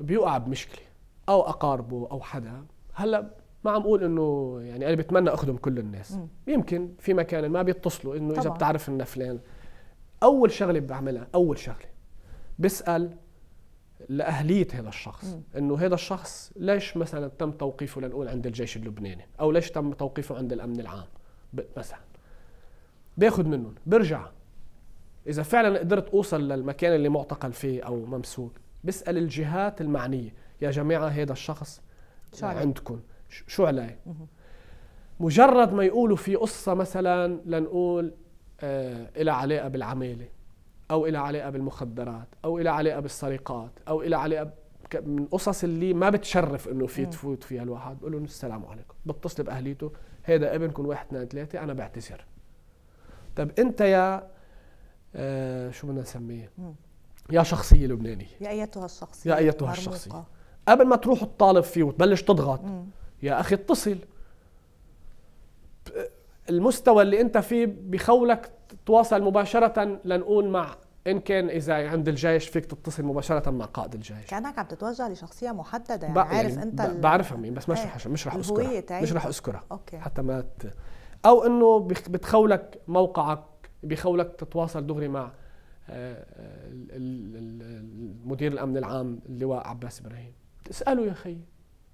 بيوقع بمشكله او اقاربه او حدا هلا ما عم اقول انه يعني انا بتمنى اخدم كل الناس م. يمكن في مكان ما بيتصلوا انه اذا بتعرف لنا فلان اول شغله بعملها اول شغله بسال لاهليه هذا الشخص انه هذا الشخص ليش مثلا تم توقيفه لنقول عند الجيش اللبناني او ليش تم توقيفه عند الامن العام مثلا باخذ منهم برجع اذا فعلا قدرت اوصل للمكان اللي معتقل فيه او ممسوك بسال الجهات المعنيه يا جماعه هذا الشخص عندكم شو عليه مجرد ما يقولوا في قصه مثلا لنقول آه إلى علاقه بالعماله او إلى علاقه بالمخدرات او إلى علاقه بالسرقات او إلى علاقه من قصص اللي ما بتشرف انه في تفوت فيها الواحد بقول لهم السلام عليكم بتصل باهليته هذا ابنكم واحد اثنين ثلاثه انا بعتذر طب انت يا آه، شو بدنا نسميه يا شخصيه لبنانيه يا ايتها الشخصيه يا ايتها الشخصيه قبل ما تروح تطالب فيه وتبلش تضغط مم. يا اخي اتصل المستوى اللي انت فيه بخولك تواصل مباشره لنقول مع ان كان اذا عند الجيش فيك تتصل مباشره مع قائد الجيش كانك عم تتوجه لشخصيه محدده يعني, يعني عارف انت انت بعرفها مين بس مش إيه. رح مش رح اذكرها مش رح اذكرها حتى ما ت... او انه بتخولك موقعك بيخولك تتواصل دغري مع آه، آه، مدير الامن العام اللواء عباس ابراهيم تساله يا خي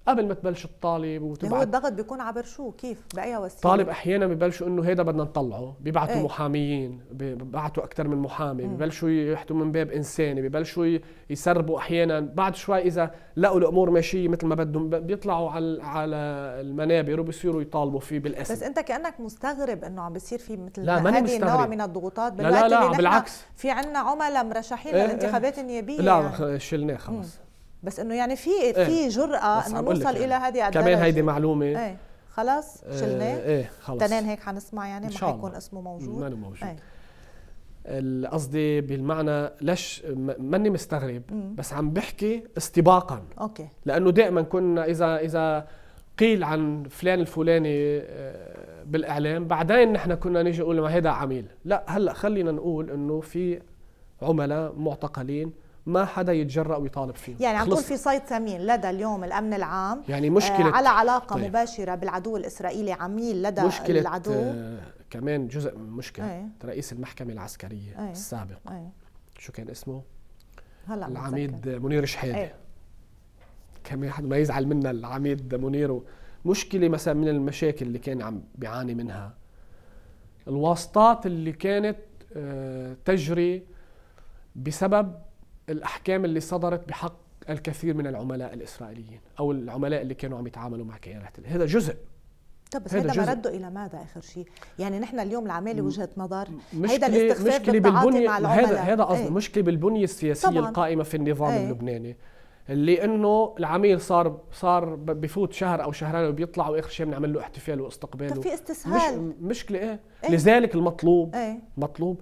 قبل ما تبلش الطالب وتبعت هو الضغط بيكون عبر شو كيف باي وسيله طالب احيانا ببلشوا انه هيدا بدنا نطلعه بيبعتوا ايه؟ محاميين بيبعتوا اكثر من محامي مم. إيه. ببلشوا يحتوا من باب انساني ببلشوا يسربوا احيانا بعد شوي اذا لقوا الامور ماشيه مثل ما بدهم بيطلعوا على على المنابر وبصيروا يطالبوا فيه بالاسم بس انت كانك مستغرب انه عم بيصير في مثل لا هذه مستغرب. النوع من الضغوطات بالوقت لا لا لا بالعكس في عندنا عملاء مرشحين إيه، للانتخابات إيه. النيابيه لا يعني. شلناه خلص بس انه يعني في ايه في جرأه انه نوصل يعني. الى هذه الدرجه كمان هيدي معلومه ايه خلص إيه، شلناه ايه خلص تنين هيك حنسمع يعني ما حيكون اسمه موجود ما موجود ايه. قصدي بالمعنى ليش ماني مستغرب بس عم بحكي استباقا اوكي لانه دائما كنا اذا اذا قيل عن فلان الفلاني آه، بالاعلام بعدين نحن كنا نيجي نقول ما هذا عميل لا هلا خلينا نقول انه في عملاء معتقلين ما حدا يتجرأ ويطالب فيه يعني عم تقول في صيد ثمين لدى اليوم الامن العام يعني مشكله آه على علاقه طيب. مباشره بالعدو الاسرائيلي عميل لدى مشكلة العدو آه كمان جزء من مشكله أي. رئيس المحكمه العسكريه أي. السابق أي. شو كان اسمه هلا العميد متذكر. منير شحاده أي. كمان حد ما يزعل منا العميد منير مشكله مثلا من المشاكل اللي كان عم بيعاني منها الواسطات اللي كانت آه، تجري بسبب الاحكام اللي صدرت بحق الكثير من العملاء الاسرائيليين او العملاء اللي كانوا عم يتعاملوا مع كيانات هذا جزء طب بس هذا مرده الى ماذا اخر شيء؟ يعني نحن اليوم العماله وجهه نظر هذا الاستخفاف مشكلة بالبنية مع العملاء هذا هذا قصدي ايه؟ مشكله بالبنيه السياسيه طبعاً. القائمه في النظام ايه؟ اللبناني اللي انه العميل صار صار بفوت شهر او شهرين وبيطلع واخر شيء بنعمل له احتفال واستقبال طب في استسهال مش مشكله ايه؟, ايه؟ لذلك المطلوب ايه؟ مطلوب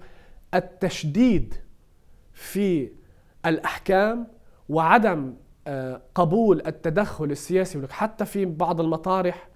التشديد في الاحكام وعدم آه، قبول التدخل السياسي حتى في بعض المطارح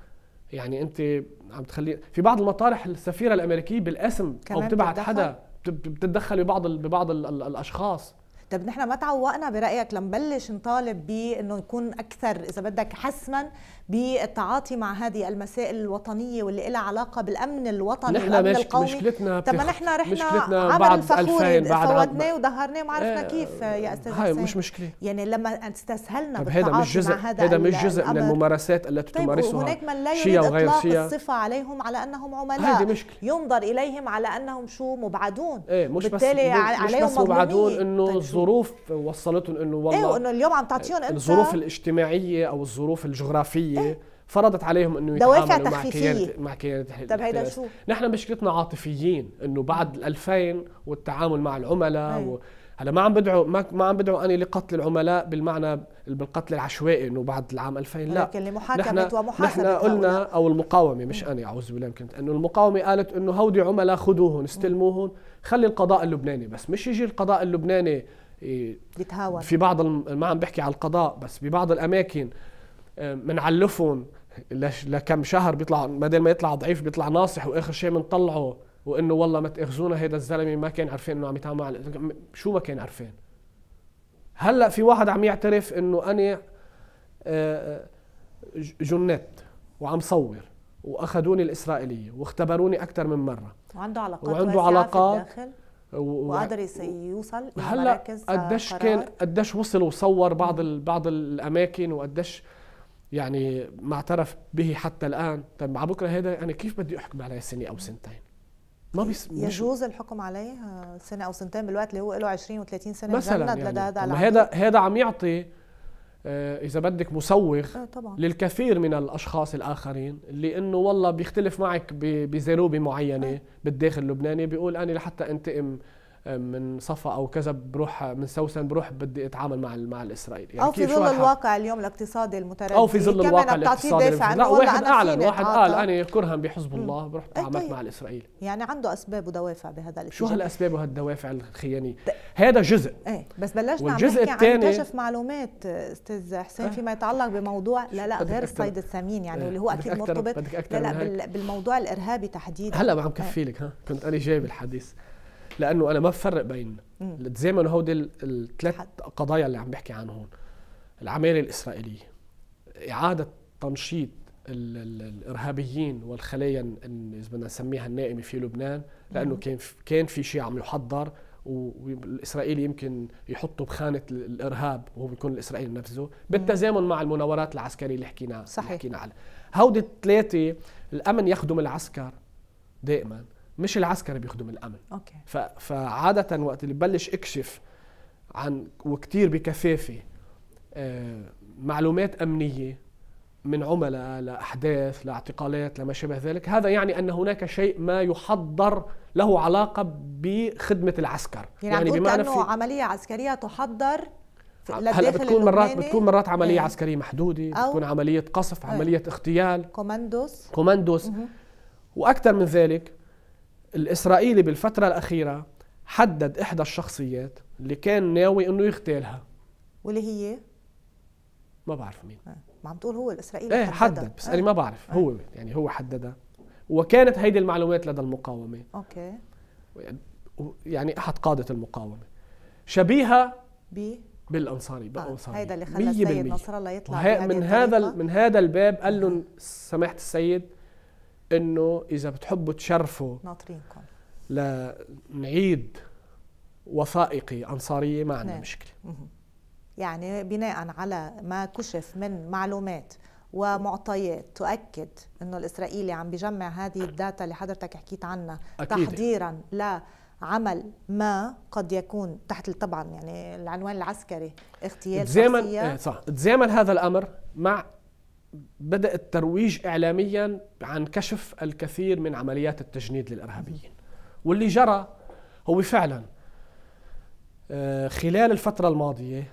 يعني انت عم تخلي في بعض المطارح السفيره الامريكيه بالاسم او بتبعت حدا بتتدخل ببعض ببعض الاشخاص طب نحن ما تعوقنا برايك لنبلش نطالب بانه نكون اكثر اذا بدك حسما بالتعاطي مع هذه المسائل الوطنيه واللي لها علاقه بالامن الوطني نحن والامن مشك القومي مشكلتنا طب ما نحن رحنا عبر الفخور فوتناه وظهرناه عرفنا آه كيف يا استاذ هاي مش مشكله يعني لما استسهلنا طب هذا مش جزء هذا مش جزء من الممارسات التي طيب تمارسها هناك من لا يريد اطلاق الصفه عليهم على انهم عملاء مشكلة. ينظر اليهم على انهم شو مبعدون ايه مش بس عليهم مش بس مبعدون انه طيب. الظروف وصلتهم انه والله ايوه وانه اليوم عم تعطيهم انت الظروف الاجتماعيه او الظروف الجغرافيه ايه؟ فرضت عليهم انه يتعاملوا مع كيان مع كيان طيب هيدا شو؟ نحن مشكلتنا عاطفيين انه بعد ال 2000 والتعامل مع العملاء أيوه. و... هلا ما عم بدعو ما, ما عم بدعو اني لقتل العملاء بالمعنى بالقتل العشوائي انه بعد العام 2000 لا لكن لمحاكمه ومحاسبه نحن قلنا او المقاومه مش انا اعوذ بالله يمكن انه المقاومه قالت انه هودي عملاء خذوهم استلموهم خلي القضاء اللبناني بس مش يجي القضاء اللبناني إيه، يتهاون في بعض ما عم بحكي على القضاء بس ببعض الاماكن بنعلفهم آه، لكم شهر بيطلع بدل ما يطلع ضعيف بيطلع ناصح واخر شيء بنطلعه وانه والله ما تاخذونا هيدا الزلمه ما كان عارفين انه عم يتعامل شو ما كان عارفين هلا في واحد عم يعترف انه انا آه، آه، جنت وعم صور واخذوني الاسرائيليه واختبروني اكثر من مره وعنده علاقات وعنده علاقات في الداخل وقدر يوصل هلا قديش كان قديش وصل وصور بعض بعض الاماكن وقديش يعني ما اعترف به حتى الان طيب مع بكره هذا انا يعني كيف بدي احكم عليه سنه او سنتين ما بيس يجوز الحكم عليه آه، سنه او سنتين بالوقت اللي هو له 20 و30 سنه مثلا يعني. هذا هذا عم يعطي آه، اذا بدك مسوغ آه، طبعا. للكثير من الاشخاص الاخرين اللي انه والله بيختلف معك بزروبه معينه آه. بالداخل اللبناني بيقول انا لحتى انتقم من صفا او كذا بروح من سوسن بروح بدي اتعامل مع مع الاسرائيلي يعني او في ظل الواقع اليوم الاقتصادي المتردد او في ظل الواقع الاقتصادي دافع لا واحد اعلن واحد قال انا كرها بحزب الله بروح تعاملت إيه، طيب. مع الاسرائيلي يعني عنده اسباب ودوافع بهذا الاتجاه شو هالاسباب وهالدوافع الخيانيه هذا جزء ايه بس بلشنا عم نحكي عن كشف معلومات استاذ حسين آه. فيما يتعلق بموضوع لا لا غير الصيد الثمين يعني آه، اللي هو اكيد مرتبط لا لا بالموضوع الارهابي تحديدا هلا عم كفي لك إيه. ها كنت انا جايب الحديث لانه انا ما بفرق بين تزامن هودي الثلاث قضايا اللي عم بحكي عنهم العماله الاسرائيليه اعاده تنشيط الارهابيين والخلايا اذا بدنا نسميها النائمه في لبنان لانه كان كان في شيء عم يحضر والاسرائيلي يمكن يحطه بخانه الارهاب وهو بيكون الاسرائيلي نفسه بالتزامن مع المناورات العسكريه اللي حكينا صحيح. اللي حكينا عنها هودي الثلاثه الامن يخدم العسكر دائما مش العسكري بيخدم الامن اوكي فعاده وقت اللي ببلش اكشف عن وكتير بكثافه آه، معلومات امنيه من عملاء لاحداث لاعتقالات لما شابه ذلك هذا يعني ان هناك شيء ما يحضر له علاقه بخدمه العسكر يعني, يعني بمعنى انه عمليه عسكريه تحضر هلا بتكون مرات بتكون مرات عمليه ايه. عسكريه محدوده أو بتكون عمليه قصف ايه. عمليه اغتيال كوماندوس كوماندوس واكثر من ذلك الإسرائيلي بالفترة الأخيرة حدد إحدى الشخصيات اللي كان ناوي إنه يغتالها واللي هي؟ ما بعرف مين آه، ما عم تقول هو الإسرائيلي إيه حدد بس آه. أنا ما بعرف آه. هو يعني هو حددها وكانت هيدي المعلومات لدى المقاومة أوكي يعني أحد قادة المقاومة شبيهة ب بالانصاري آه، بالانصاري هيدا اللي خلى السيد نصر الله يطلع من هذا من هذا الباب قال لهم سماحه السيد انه اذا بتحبوا تشرفوا ناطرينكم لنعيد وثائقي انصاريه ما عندنا نعم. مشكله يعني بناء على ما كشف من معلومات ومعطيات تؤكد انه الاسرائيلي عم بجمع هذه الداتا اللي حضرتك حكيت عنها أكيد. تحضيرا لعمل ما قد يكون تحت طبعا يعني العنوان العسكري اغتيال تزامن آه، صح تزامن هذا الامر مع بدأ الترويج إعلاميا عن كشف الكثير من عمليات التجنيد للإرهابيين واللي جرى هو فعلا آه، خلال الفترة الماضية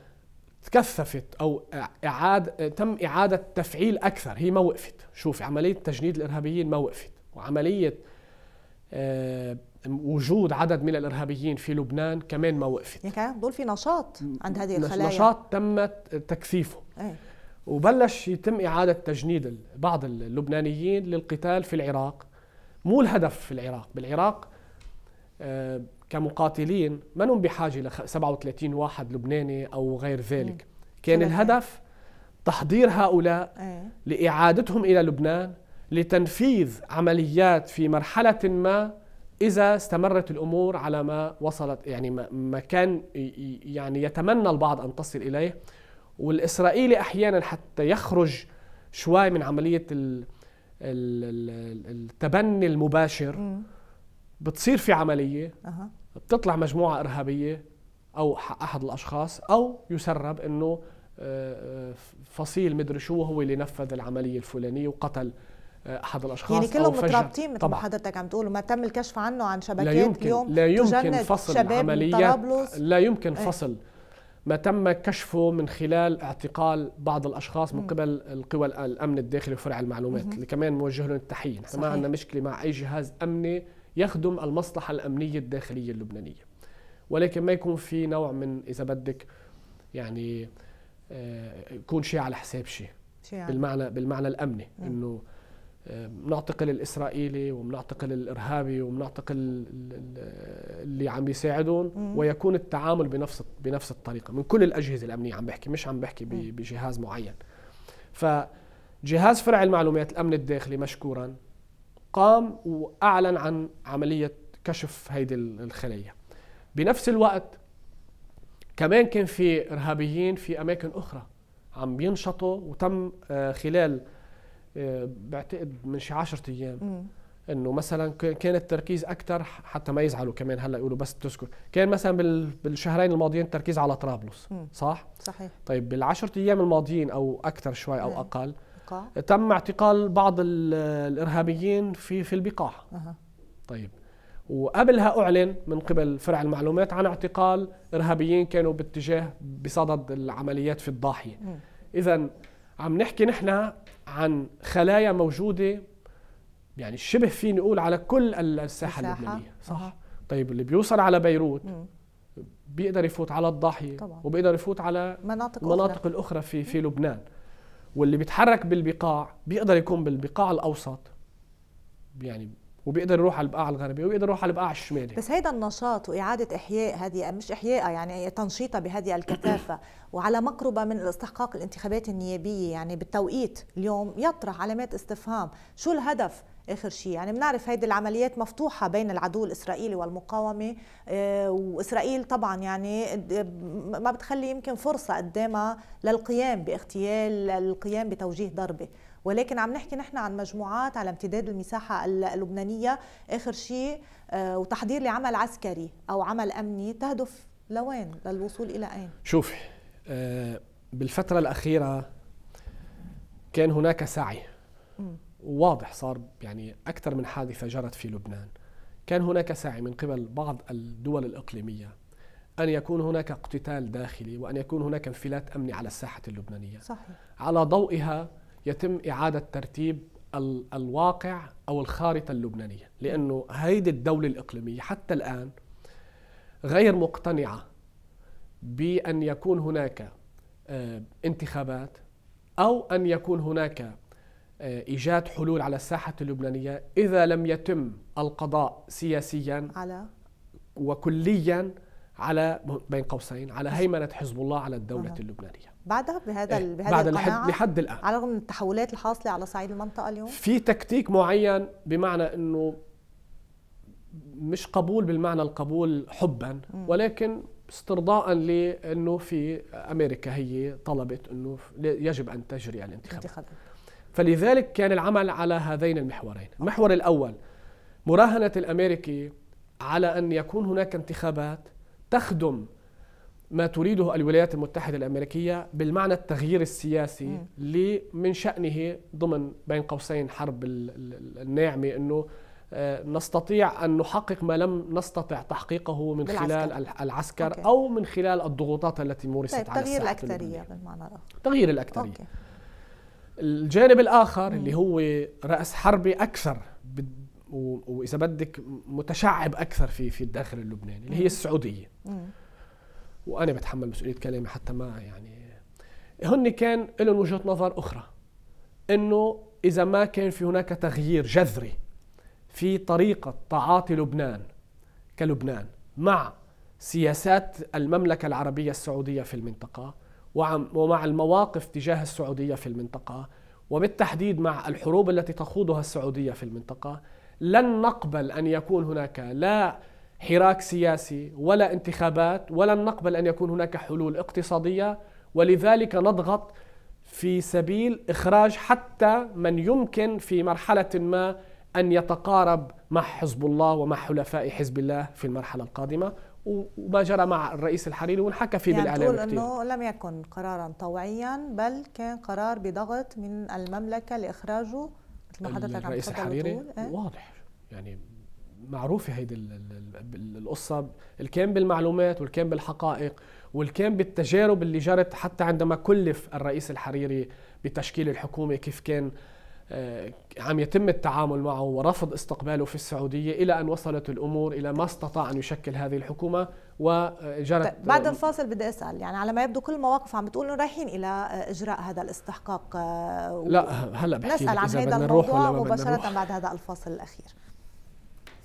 تكثفت أو إعاد تم إعادة تفعيل أكثر هي ما وقفت شوف عملية تجنيد الإرهابيين ما وقفت وعملية آه، وجود عدد من الارهابيين في لبنان كمان ما وقفت يعني كان دول في نشاط عند هذه الخلايا نشاط تمت تكثيفه أيه. وبلش يتم إعادة تجنيد بعض اللبنانيين للقتال في العراق مو الهدف في العراق بالعراق آه، كمقاتلين ما نم بحاجة ل 37 واحد لبناني أو غير ذلك كان الهدف تحضير هؤلاء إيه. لإعادتهم إلى لبنان لتنفيذ عمليات في مرحلة ما إذا استمرت الأمور على ما وصلت يعني ما كان يعني يتمنى البعض أن تصل إليه والاسرائيلي احيانا حتى يخرج شوي من عمليه التبني المباشر بتصير في عمليه بتطلع مجموعه ارهابيه او احد الاشخاص او يسرب انه آه، آه، فصيل مدري شو هو اللي نفذ العمليه الفلانيه وقتل آه، احد الاشخاص يعني كلهم مترابطين مثل ما حضرتك عم تقول وما تم الكشف عنه عن شبكات لا يمكن اليوم لا يمكن فصل العمليه لا يمكن إيه. فصل ايه؟ ما تم كشفه من خلال اعتقال بعض الاشخاص من قبل القوى الامن الداخلي وفرع المعلومات اللي كمان موجه لهم التحيه نحن ما عندنا مشكله مع اي جهاز امني يخدم المصلحه الامنيه الداخليه اللبنانيه ولكن ما يكون في نوع من اذا بدك يعني آه، يكون شيء على حساب شيء بالمعنى بالمعنى الامني انه بنعتقل الاسرائيلي وبنعتقل الارهابي وبنعتقل اللي عم بيساعدون ويكون التعامل بنفس بنفس الطريقه من كل الاجهزه الامنيه عم بحكي مش عم بحكي بجهاز معين فجهاز فرع المعلومات الامن الداخلي مشكورا قام واعلن عن عمليه كشف هيدي الخليه بنفس الوقت كمان كان في ارهابيين في اماكن اخرى عم بينشطوا وتم آه، خلال آه، بعتقد من شي 10 ايام انه مثلا كان التركيز اكثر حتى ما يزعلوا كمان هلا يقولوا بس تذكر كان مثلا بالشهرين الماضيين التركيز على طرابلس صح صحيح طيب بالعشرة ايام الماضيين او اكثر شوي او اقل تم اعتقال بعض الارهابيين في في البقاع أه. طيب وقبلها اعلن من قبل فرع المعلومات عن اعتقال ارهابيين كانوا باتجاه بصدد العمليات في الضاحيه اذا عم نحكي نحن عن خلايا موجوده يعني شبه فيني اقول على كل الساحه اللبنانيه صح آه. طيب اللي بيوصل على بيروت بيقدر يفوت على الضاحيه طبعا. وبيقدر يفوت على مناطق المناطق أخرى. الاخرى في في لبنان واللي بيتحرك بالبقاع بيقدر يكون بالبقاع الاوسط يعني وبيقدر يروح على البقاع الغربيه وبيقدر يروح على البقاع الشمالي بس هيدا النشاط واعاده احياء هذه مش احيائها يعني تنشيطها بهذه الكثافه وعلى مقربه من الاستحقاق الانتخابات النيابيه يعني بالتوقيت اليوم يطرح علامات استفهام شو الهدف اخر شيء يعني بنعرف هيدي العمليات مفتوحه بين العدو الاسرائيلي والمقاومه آه، واسرائيل طبعا يعني ما بتخلي يمكن فرصه قدامها للقيام باغتيال للقيام بتوجيه ضربه ولكن عم نحكي نحن عن مجموعات على امتداد المساحة اللبنانية آخر شيء آه، وتحضير لعمل عسكري أو عمل أمني تهدف لوين للوصول إلى أين؟ شوفي آه، بالفترة الأخيرة كان هناك سعي واضح صار يعني أكثر من حادثة جرت في لبنان كان هناك سعي من قبل بعض الدول الإقليمية أن يكون هناك اقتتال داخلي وأن يكون هناك انفلات أمني على الساحة اللبنانية صحيح. على ضوئها يتم إعادة ترتيب الواقع أو الخارطة اللبنانية لأنه هيدي الدولة الإقليمية حتى الآن غير مقتنعة بأن يكون هناك آه، انتخابات أو أن يكون هناك آه، إيجاد حلول على الساحة اللبنانية إذا لم يتم القضاء سياسيا على وكليا على بين قوسين على هيمنة حزب الله على الدولة اللبنانية بعدها بهذا إيه؟ بهذا بعد القناعة لحد الان على الرغم من التحولات الحاصله على صعيد المنطقه اليوم في تكتيك معين بمعنى انه مش قبول بالمعنى القبول حبا ولكن استرضاء لانه في امريكا هي طلبت انه يجب ان تجري الانتخابات فلذلك كان العمل على هذين المحورين المحور الاول مراهنه الامريكي على ان يكون هناك انتخابات تخدم ما تريده الولايات المتحدة الأمريكية بالمعنى التغيير السياسي اللي من شأنه ضمن بين قوسين حرب الناعمة أنه آه، نستطيع أن نحقق ما لم نستطع تحقيقه من بالعسكر. خلال العسكر أوكي. أو من خلال الضغوطات التي مورست طيب على تغيير الأكثرية بالمعنى الآخر تغيير الأكثرية أوكي. الجانب الآخر مم. اللي هو رأس حربي أكثر وإذا بدك متشعب أكثر في في الداخل اللبناني اللي هي السعودية مم. وانا بتحمل مسؤوليه كلامي حتى ما يعني هن كان لهم وجهه نظر اخرى انه اذا ما كان في هناك تغيير جذري في طريقه تعاطي لبنان كلبنان مع سياسات المملكه العربيه السعوديه في المنطقه ومع المواقف تجاه السعوديه في المنطقه وبالتحديد مع الحروب التي تخوضها السعوديه في المنطقه لن نقبل ان يكون هناك لا حراك سياسي ولا انتخابات ولن نقبل ان يكون هناك حلول اقتصاديه ولذلك نضغط في سبيل اخراج حتى من يمكن في مرحله ما ان يتقارب مع حزب الله ومع حلفاء حزب الله في المرحله القادمه وما جرى مع الرئيس الحريري وانحكى فيه يعني بالاعلام يعني انه لم يكن قرارا طوعيا بل كان قرار بضغط من المملكه لاخراجه مثل ما حضرتك عم الرئيس الحريري إيه؟ واضح يعني معروفه هيدي القصه الكام بالمعلومات والكام بالحقائق والكام بالتجارب اللي جرت حتى عندما كلف الرئيس الحريري بتشكيل الحكومه كيف كان آه، عم يتم التعامل معه ورفض استقباله في السعوديه الى ان وصلت الامور الى ما استطاع ان يشكل هذه الحكومه وجرت طيب بعد الفاصل بدي اسال يعني على ما يبدو كل مواقف عم بتقول انه رايحين الى اجراء هذا الاستحقاق آه، لا هلا بحكي نسال عن هذا الموضوع مباشره بعد هذا الفاصل الاخير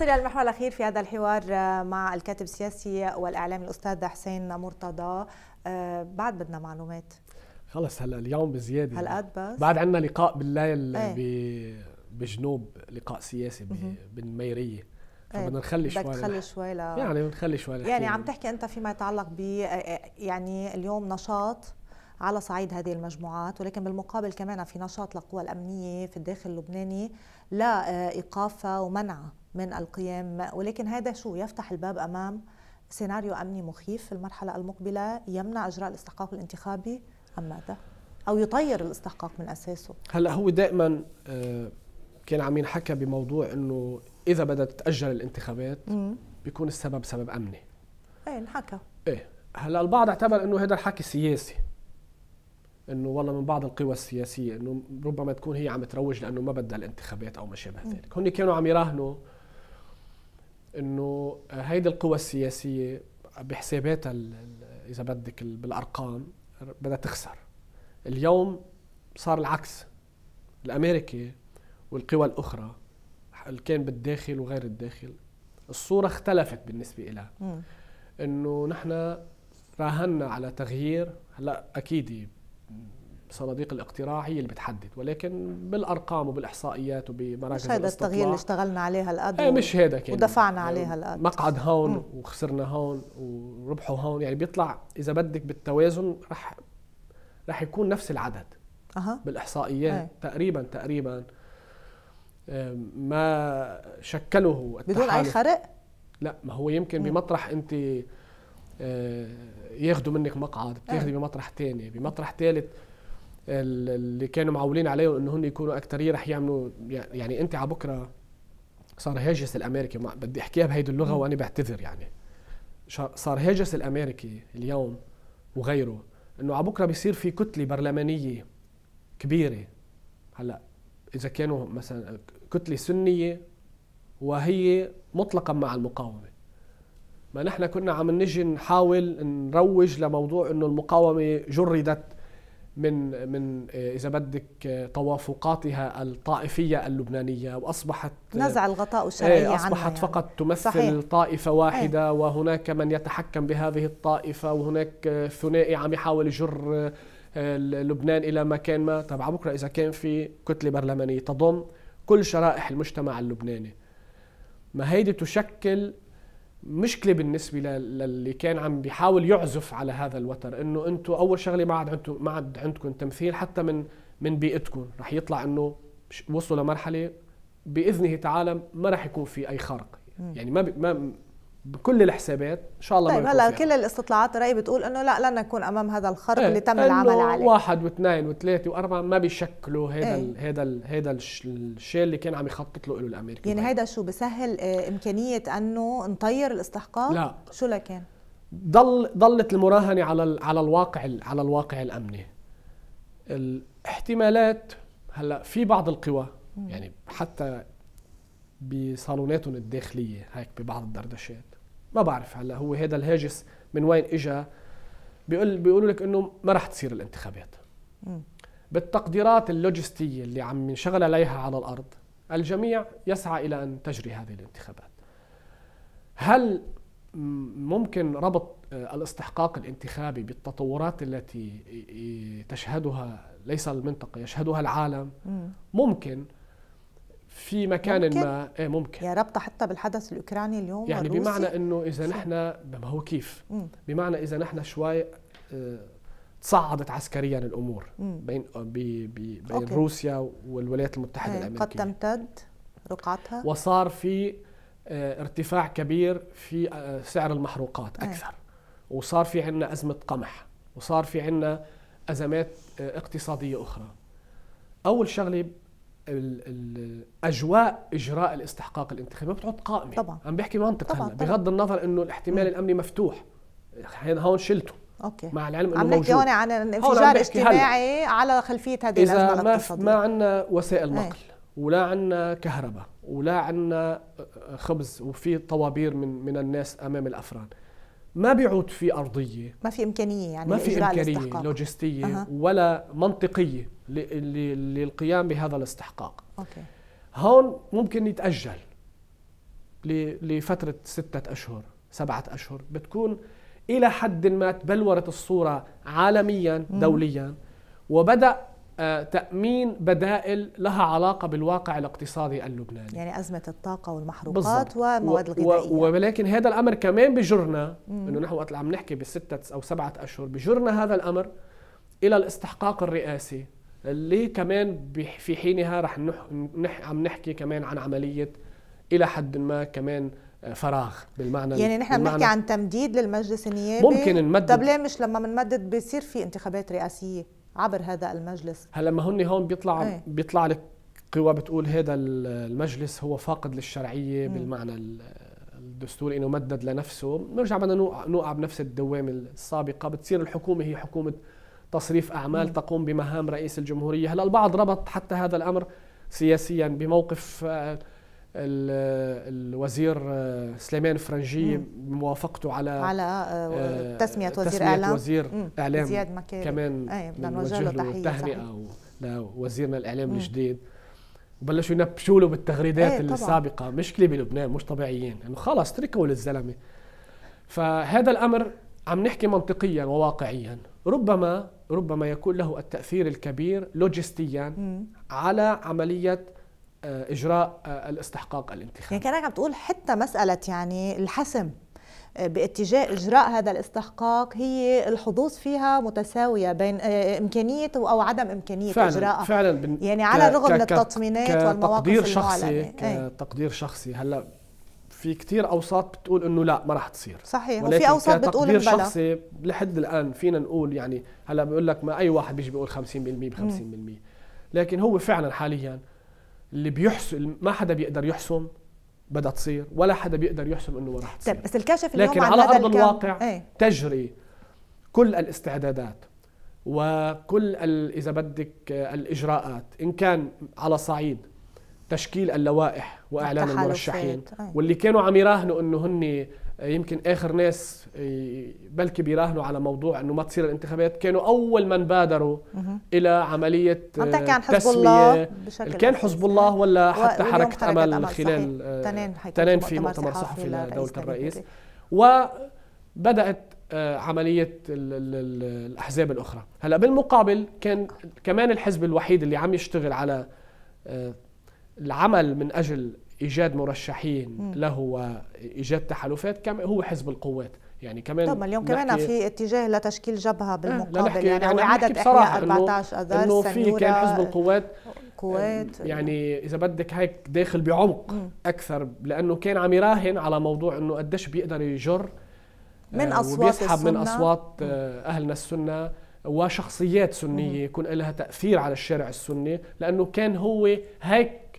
نصل إلى المحور الأخير في هذا الحوار آه، مع الكاتب السياسي والإعلامي الأستاذ حسين مرتضى آه، بعد بدنا معلومات خلص هلا اليوم بزياده هالقد بس بعد عندنا لقاء بالليل ايه؟ بجنوب لقاء سياسي بالميريه إيه. فبدنا نخلي شوي بدك شوي ل... يعني بنخلي شوي يعني عم تحكي انت فيما يتعلق ب آه، يعني اليوم نشاط على صعيد هذه المجموعات ولكن بالمقابل كمان في نشاط للقوى الامنيه في الداخل اللبناني لايقافها ومنعها من القيام ولكن هذا شو يفتح الباب امام سيناريو امني مخيف في المرحله المقبله يمنع اجراء الاستحقاق الانتخابي ام ماذا؟ او يطير الاستحقاق من اساسه هلا هو دائما آه، كان عم ينحكى بموضوع انه اذا بدها تتاجل الانتخابات بيكون السبب سبب امني ايه انحكى ايه هلا البعض اعتبر انه هذا الحكي سياسي انه والله من بعض القوى السياسيه انه ربما تكون هي عم تروج لانه ما بدها الانتخابات او ما شابه ذلك هن كانوا عم يراهنوا انه هيدي القوى السياسيه بحساباتها اذا بدك بالارقام بدها تخسر اليوم صار العكس الامريكي والقوى الاخرى اللي كان بالداخل وغير الداخل الصوره اختلفت بالنسبه لها انه نحن راهنا على تغيير هلا اكيد صناديق الاقتراع هي اللي بتحدد ولكن بالارقام وبالاحصائيات وبمراكز مش هذا التغيير اللي اشتغلنا عليها هالقد ايه مش هذا يعني ودفعنا عليها هالقد مقعد هون وخسرنا هون وربحوا هون يعني بيطلع اذا بدك بالتوازن رح رح يكون نفس العدد أه. بالاحصائيات هي. إيه. تقريبا تقريبا ما شكله بدون اي خرق لا ما هو يمكن بمطرح انت آه، ياخذوا منك مقعد بتاخذي إيه. بمطرح ثاني بمطرح ثالث اللي كانوا معولين عليهم هم يكونوا اكثريه رح يعملوا يعني انت على بكره صار هاجس الامريكي ما بدي احكيها بهيدي اللغه وانا بعتذر يعني صار هاجس الامريكي اليوم وغيره انه على بكره بيصير في كتله برلمانيه كبيره هلا اذا كانوا مثلا كتله سنيه وهي مطلقا مع المقاومه ما نحن كنا عم نجي نحاول نروج لموضوع انه المقاومه جردت من من آه، اذا بدك آه، توافقاتها الطائفيه اللبنانيه واصبحت آه، نزع الغطاء إيه، الشرعي اصبحت يعني. فقط تمثل صحيح. طائفه إيه. واحده أي. وهناك من يتحكم بهذه الطائفه وهناك ثنائي عم يحاول يجر لبنان الى مكان ما تبع طيب، بكره اذا كان في كتله برلمانيه تضم كل شرائح المجتمع اللبناني ما هيدي تشكل مشكله بالنسبه للي كان عم بيحاول يعزف على هذا الوتر انه انتم اول شغله ما عاد عندكم ما عاد عندكم تمثيل حتى من من بيئتكم رح يطلع انه وصلوا لمرحله باذنه تعالى ما رح يكون في اي خرق يعني ما ما بكل الحسابات ان شاء الله طيب هلا كل الاستطلاعات الراي بتقول انه لا لن نكون امام هذا الخرق ايه اللي تم العمل عليه واحد واثنين وثلاثه واربعه ما بيشكلوا هذا ايه هذا هذا الشيء اللي كان عم يخطط له له الامريكي يعني هذا شو بسهل آه، امكانيه انه نطير الاستحقاق؟ لا شو لكان؟ يعني؟ ضل ضلت المراهنه على على الواقع على الواقع الامني الاحتمالات هلا في بعض القوى يعني حتى بصالوناتهم الداخليه هيك ببعض الدردشات ما بعرف هلا هو هذا الهاجس من وين اجى بيقول بيقولوا لك انه ما رح تصير الانتخابات بالتقديرات اللوجستيه اللي عم ينشغل عليها على الارض الجميع يسعى الى ان تجري هذه الانتخابات هل ممكن ربط آه، الاستحقاق الانتخابي بالتطورات التي آه، آه، تشهدها ليس المنطقه يشهدها العالم ممكن في مكان ممكن؟ ما إيه ممكن يا ربط حتى بالحدث الاوكراني اليوم يعني الروسي. بمعنى انه اذا نحن ما هو كيف مم. بمعنى اذا نحن شوي آه، تصعدت عسكريا الامور مم. بين آه، بي بي بين أوكي. روسيا والولايات المتحده إيه، الامريكيه قد تمتد رقعتها وصار في آه، ارتفاع كبير في سعر المحروقات إيه. اكثر هي. وصار في عندنا ازمه قمح وصار في عندنا ازمات اقتصاديه اخرى اول شغله الاجواء اجراء الاستحقاق الانتخابي بتعود قائمه طبعا عم بحكي منطق هلا بغض النظر انه الاحتمال الامني مفتوح هون شلته اوكي مع العلم انه عم نحكي هون عن انفجار اجتماعي على خلفيه هذه الازمه اذا ما ما عندنا وسائل إيه. نقل ولا عندنا كهرباء ولا عندنا خبز وفي طوابير من من الناس امام الافراد ما بيعود في ارضيه ما في امكانيه يعني ما في امكانيه لوجستيه أه. ولا منطقيه للقيام بهذا الاستحقاق أوكي. هون ممكن يتاجل لفتره سته اشهر سبعه اشهر بتكون الى حد ما تبلورت الصوره عالميا دوليا وبدا آه، تأمين بدائل لها علاقة بالواقع الاقتصادي اللبناني يعني أزمة الطاقة والمحروقات والمواد الغذائية ولكن هذا الأمر كمان بجرنا أنه نحن وقت عم نحكي بستة أو سبعة أشهر بجرنا هذا الأمر إلى الاستحقاق الرئاسي اللي كمان في حينها رح نح... نح... عم نحكي كمان عن عملية إلى حد ما كمان آه، فراغ بالمعنى يعني نحن بنحكي عن تمديد للمجلس النيابي ممكن نمدد طب ليه مش لما بنمدد بيصير في انتخابات رئاسيه عبر هذا المجلس هلا ما هن هون بيطلع ايه؟ بيطلع لك قوى بتقول هذا المجلس هو فاقد للشرعيه م. بالمعنى الدستوري انه مدد لنفسه بنرجع بدنا نوقع بنفس الدوامه السابقه بتصير الحكومه هي حكومه تصريف اعمال م. تقوم بمهام رئيس الجمهوريه هلا البعض ربط حتى هذا الامر سياسيا بموقف آه، الوزير آه، سليمان فرنجي بموافقته على على آه، آه، تسميه وزير تسمية اعلام وزير مم. اعلام زياد مكاري كمان بدنا نوجه له تحيه تهنئه لوزيرنا الاعلام الجديد وبلشوا ينبشوا له بالتغريدات أيه السابقه مشكله بلبنان مش طبيعيين انه يعني خلص تركوا للزلمه فهذا الامر عم نحكي منطقيا وواقعيا ربما ربما يكون له التاثير الكبير لوجستيا مم. على عمليه آه، اجراء آه، الاستحقاق الانتخابي يعني كانك عم تقول حتى مساله يعني الحسم آه، باتجاه اجراء هذا الاستحقاق هي الحظوظ فيها متساويه بين امكانيه او عدم امكانيه فعلا اجراءها فعلا يعني على الرغم من التطمينات والمواقف تقدير شخصي إيه. تقدير شخصي هلا في كتير اوساط بتقول انه لا ما راح تصير صحيح وفي اوساط بتقول تقدير شخصي لحد الان فينا نقول يعني هلا بقول لك ما اي واحد بيجي بيقول 50% ب 50% لكن هو فعلا حاليا اللي بيحسم ما حدا بيقدر يحسم بدها تصير ولا حدا بيقدر يحسم انه راح طيب، تصير طيب بس الكاشف اليوم لكن على ارض الواقع ايه؟ تجري كل الاستعدادات وكل اذا بدك آه، الاجراءات ان كان على صعيد تشكيل اللوائح واعلان المرشحين إيه. واللي كانوا عم يراهنوا انه هن يمكن اخر ناس آه، بلكي بيراهنوا على موضوع انه ما تصير الانتخابات كانوا اول من بادروا الى عمليه عم تحكي عن آه، حزب الله بشكل كان حزب الله ولا حتى حركه امل, أمل خلال آه، تنين, تنين في مؤتمر صحفي لدوله الرئيس وبدات عمليه الاحزاب الاخرى هلا بالمقابل كان كمان الحزب الوحيد اللي عم يشتغل على العمل من اجل ايجاد مرشحين مم. له وايجاد تحالفات كم هو حزب القوات يعني كمان طب اليوم كمان في اتجاه لتشكيل جبهه آه، بالمقابل آه يعني, يعني عدد احياء 14 اذار انه في كان حزب القوات قوات آه، يعني اذا بدك هيك داخل بعمق مم. اكثر لانه كان عم يراهن على موضوع انه قديش بيقدر يجر من آه، اصوات وبيسحب من اصوات اهلنا السنه وشخصيات سنيه يكون لها تاثير على الشارع السني لانه كان هو هيك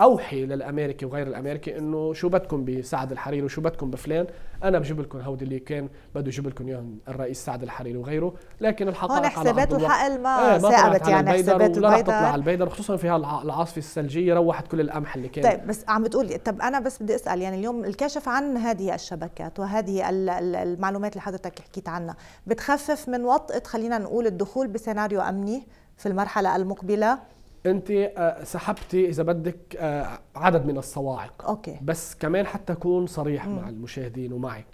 اوحي للامريكي وغير الامريكي انه شو بدكم بسعد الحريري وشو بدكم بفلان انا بجيب لكم هودي اللي كان بده يجيب لكم اياهم الرئيس سعد الحريري وغيره لكن الحقائق هون حسابات الحقل ما, آه ما يعني حسابات البيضاء لا تطلع على البيضاء خصوصا في هالعاصفه الثلجيه روحت كل القمح اللي كان طيب بس عم بتقولي طب انا بس بدي اسال يعني اليوم الكشف عن هذه الشبكات وهذه المعلومات اللي حضرتك حكيت عنها بتخفف من وطئه خلينا نقول الدخول بسيناريو امني في المرحله المقبله انت آه، سحبتي اذا بدك آه، عدد من الصواعق أوكي. بس كمان حتى اكون صريح مم. مع المشاهدين ومعك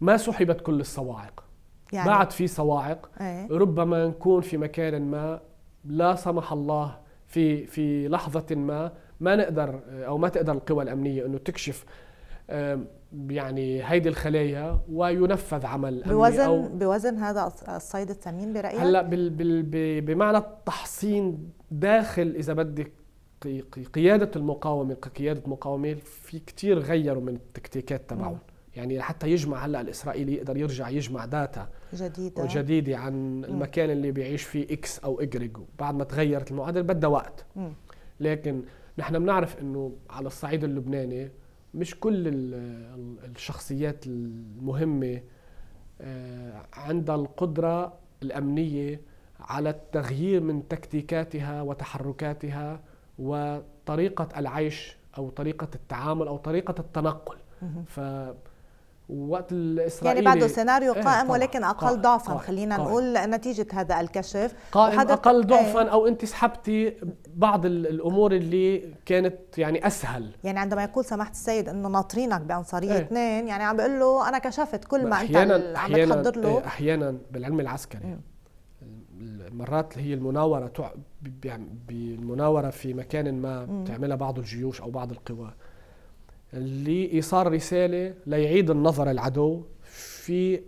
ما سحبت كل الصواعق يعني ما عاد في صواعق أيه. ربما نكون في مكان ما لا سمح الله في في لحظه ما ما نقدر او ما تقدر القوى الامنيه انه تكشف يعني هيدي الخلايا وينفذ عمل بوزن أو بوزن هذا الصيد الثمين برايك هلا بمعنى التحصين داخل اذا بدك قياده المقاومه كقياده مقاومه في كثير غيروا من التكتيكات تبعهم يعني حتى يجمع هلا الاسرائيلي يقدر يرجع يجمع داتا جديده جديده عن المكان اللي بيعيش فيه اكس او اجريج بعد ما تغيرت المعادله بدها وقت لكن نحن بنعرف انه على الصعيد اللبناني مش كل الشخصيات المهمه آه، عندها القدره الامنيه على التغيير من تكتيكاتها وتحركاتها وطريقة العيش أو طريقة التعامل أو طريقة التنقل ف وقت الاسرائيلي يعني بعده سيناريو إيه، قائم إيه ولكن اقل قائم ضعفا قائم خلينا قائم نقول نتيجه هذا الكشف قائم اقل ضعفا إيه. او انت سحبتي بعض الامور اللي كانت يعني اسهل يعني عندما يقول سماحه السيد انه ناطرينك بعنصريه إيه اثنين يعني عم بقول له انا كشفت كل ما, انت عم بتحضر له إيه، احيانا بالعلم العسكري إيه مرات هي المناوره بالمناوره في مكان ما بتعملها بعض الجيوش او بعض القوى لايصال رساله ليعيد النظر العدو في آه،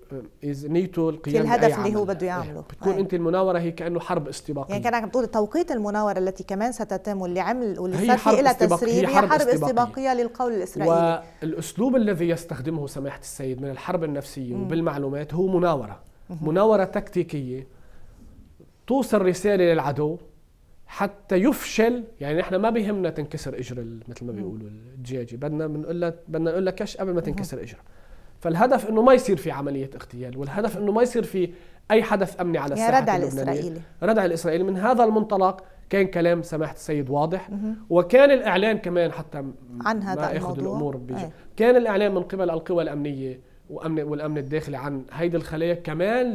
نيته القيام في الهدف اللي هو بده يعمله إيه، بتكون طيب. انت المناوره هي كانه حرب استباقيه يعني كانك بتقول توقيت المناوره التي كمان ستتم واللي عمل واللي صار في تسريب هي حرب, حرب استباقية. استباقيه للقول الاسرائيلي والاسلوب الذي يستخدمه سماحه السيد من الحرب النفسيه م. وبالمعلومات هو مناوره مناوره تكتيكيه توصل رساله للعدو حتى يفشل يعني نحن ما بيهمنا تنكسر اجر مثل ما بيقولوا الدجاجه بدنا بنقول لها بدنا نقول لها كش قبل ما تنكسر اجرها فالهدف انه ما يصير في عمليه اغتيال والهدف انه ما يصير في اي حدث امني على الساحه ردع الاسرائيلي ردع الاسرائيلي من هذا المنطلق كان كلام سماحه السيد واضح وكان الاعلان كمان حتى عن هذا ما ياخذ الامور إيه. بيجي. كان الاعلان من قبل القوى الامنيه وامن والامن الداخلي عن هيدي الخلايا كمان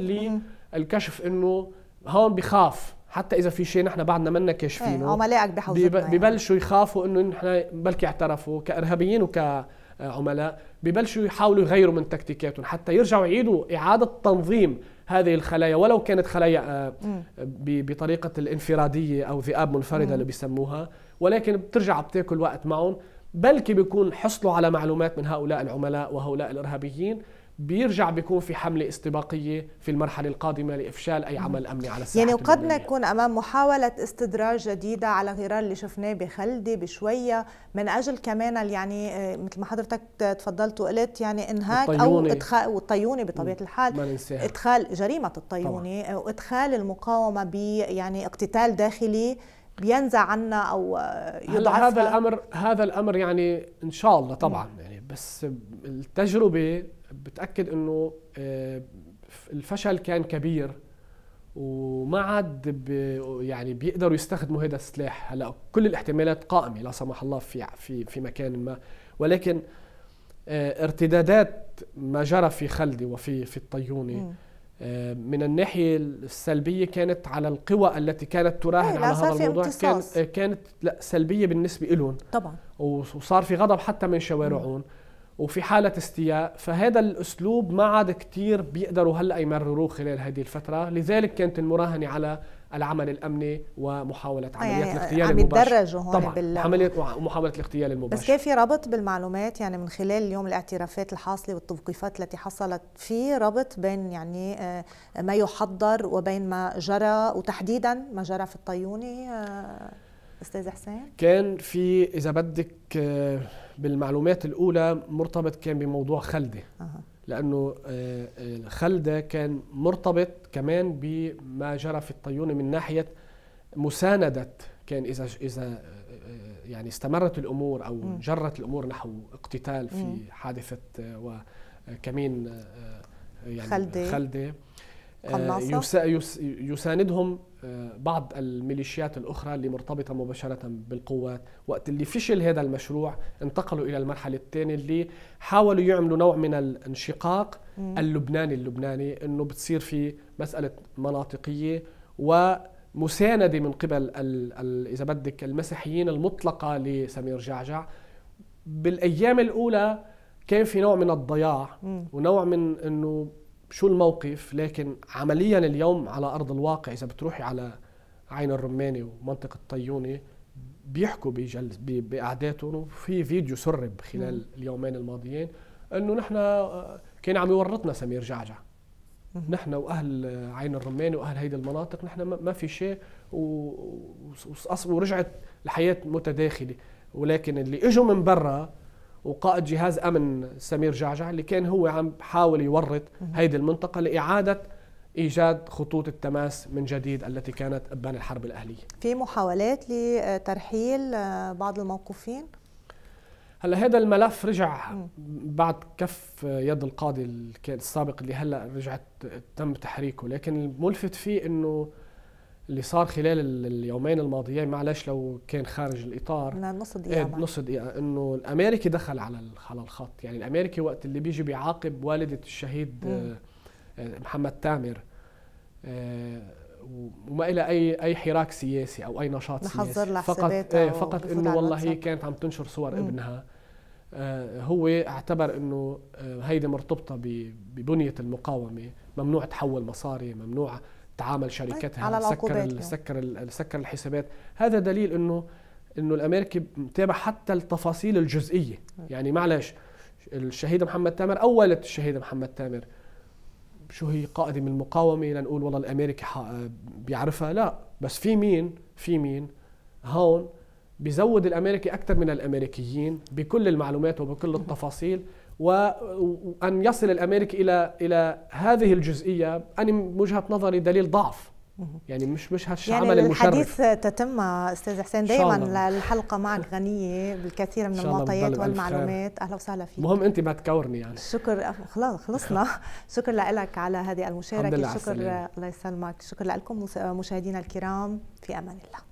للكشف انه هون بخاف حتى اذا في شيء نحن بعدنا منا كاشفينه عملائك إيه، بحوزتنا يعني. ببلشوا يعني. يخافوا انه نحن بلكي اعترفوا كارهابيين وكعملاء آه، ببلشوا يحاولوا يغيروا من تكتيكاتهم حتى يرجعوا يعيدوا اعاده تنظيم هذه الخلايا ولو كانت خلايا آه، بطريقه الانفراديه او ذئاب منفرده اللي بيسموها ولكن بترجع بتاكل وقت معهم بلكي بيكون حصلوا على معلومات من هؤلاء العملاء وهؤلاء الارهابيين بيرجع بيكون في حملة استباقية في المرحلة القادمة لإفشال أي عمل أمني على الساحة يعني وقد نكون أمام محاولة استدراج جديدة على غرار اللي شفناه بخلدي بشوية من أجل كمان يعني آه، مثل ما حضرتك تفضلت وقلت يعني إنهاك الطيوني. أو إدخال والطيونة بطبيعة الحال إدخال جريمة الطيوني طبعا. وإدخال المقاومة ب يعني اقتتال داخلي بينزع عنا او آه، يضعف هذا الامر هذا الامر يعني ان شاء الله طبعا يعني بس التجربه بتاكد انه آه، الفشل كان كبير وما عاد بي يعني بيقدروا يستخدموا هذا السلاح هلا كل الاحتمالات قائمه لا سمح الله في في في مكان ما ولكن آه، ارتدادات ما جرى في خلدي وفي في الطيونه آه، من الناحيه السلبيه كانت على القوى التي كانت تراهن إيه، على هذا الموضوع كان كانت لا سلبيه بالنسبه لهم طبعا وصار في غضب حتى من شوارعهم وفي حالة استياء فهذا الأسلوب ما عاد كتير بيقدروا هلأ يمرروه خلال هذه الفترة لذلك كانت المراهنة على العمل الامني ومحاوله آه، عمليات يعني الاغتيال عم يتدرجوا هون طبعا بال... عمليه ومحاوله الاغتيال المباشر بس كان في ربط بالمعلومات يعني من خلال اليوم الاعترافات الحاصله والتوقيفات التي حصلت في ربط بين يعني آه، ما يحضر وبين ما جرى وتحديدا ما جرى في الطيوني آه، استاذ حسين كان في اذا بدك بالمعلومات الاولى مرتبط كان بموضوع خلده لانه آه، آه، خلده كان مرتبط كمان بما جرى في الطيونه من ناحيه مسانده كان اذا اذا آه، يعني استمرت الامور او جرت الامور نحو اقتتال في حادثه وكمين يعني خلده, خلدة قناصة يساندهم آه، بعض الميليشيات الأخرى اللي مرتبطة مباشرة بالقوات وقت اللي فشل هذا المشروع انتقلوا إلى المرحلة الثانية اللي حاولوا يعملوا نوع من الانشقاق اللبناني اللبناني أنه بتصير في مسألة مناطقية ومساندة من قبل الـ الـ إذا بدك المسيحيين المطلقة لسمير جعجع بالأيام الأولى كان في نوع من الضياع ونوع من أنه شو الموقف لكن عمليا اليوم على ارض الواقع اذا بتروحي على عين الرماني ومنطقه طيونه بيحكوا بجلس بقعداتهم وفي فيديو سرب خلال اليومين الماضيين انه نحن آه، كان عم يورطنا سمير جعجع نحن واهل عين الرماني واهل هيدي المناطق نحن ما في شيء ورجعت الحياه متداخله ولكن اللي اجوا من برا وقائد جهاز امن سمير جعجع اللي كان هو عم بحاول يورط هيدي المنطقه لاعاده ايجاد خطوط التماس من جديد التي كانت ابان الحرب الاهليه. في محاولات لترحيل آه، بعض الموقوفين؟ هلا هذا الملف رجع بعد كف يد القاضي السابق اللي هلا رجعت تم تحريكه، لكن الملفت فيه انه اللي صار خلال اليومين الماضيين معلش لو كان خارج الاطار إيه، نص دقيقه إيه نص دقيقه انه الامريكي دخل على على الخط يعني الامريكي وقت اللي بيجي بيعاقب والده الشهيد مم. آه، آه، محمد تامر آه، وما إلى أي أي حراك سياسي أو أي نشاط سياسي فقط إيه فقط إنه والله هي كانت عم تنشر صور مم. ابنها هو اعتبر إنه هيدي مرتبطة ببنية المقاومة ممنوع تحول مصاري ممنوع تعامل طيب، شركتها على سكر سكر سكر الحسابات هذا دليل انه انه الامريكي متابع حتى التفاصيل الجزئيه طيب. يعني معلش الشهيد محمد تامر اول الشهيد محمد تامر شو هي قائده من المقاومه لنقول والله الامريكي بيعرفها لا بس في مين في مين هون بزود الامريكي اكثر من الامريكيين بكل المعلومات وبكل التفاصيل وأن يصل الأمريكي إلى إلى هذه الجزئية أنا من وجهة نظري دليل ضعف يعني مش مش هالعمل يعني المشرف الحديث تتم استاذ حسين دائما الحلقه معك غنيه بالكثير من المعطيات والمعلومات اهلا وسهلا فيك مهم انت ما تكورني يعني شكر خلاص خلصنا شكر لك على هذه المشاركه شكر الله يسلمك شكر لكم مشاهدينا الكرام في امان الله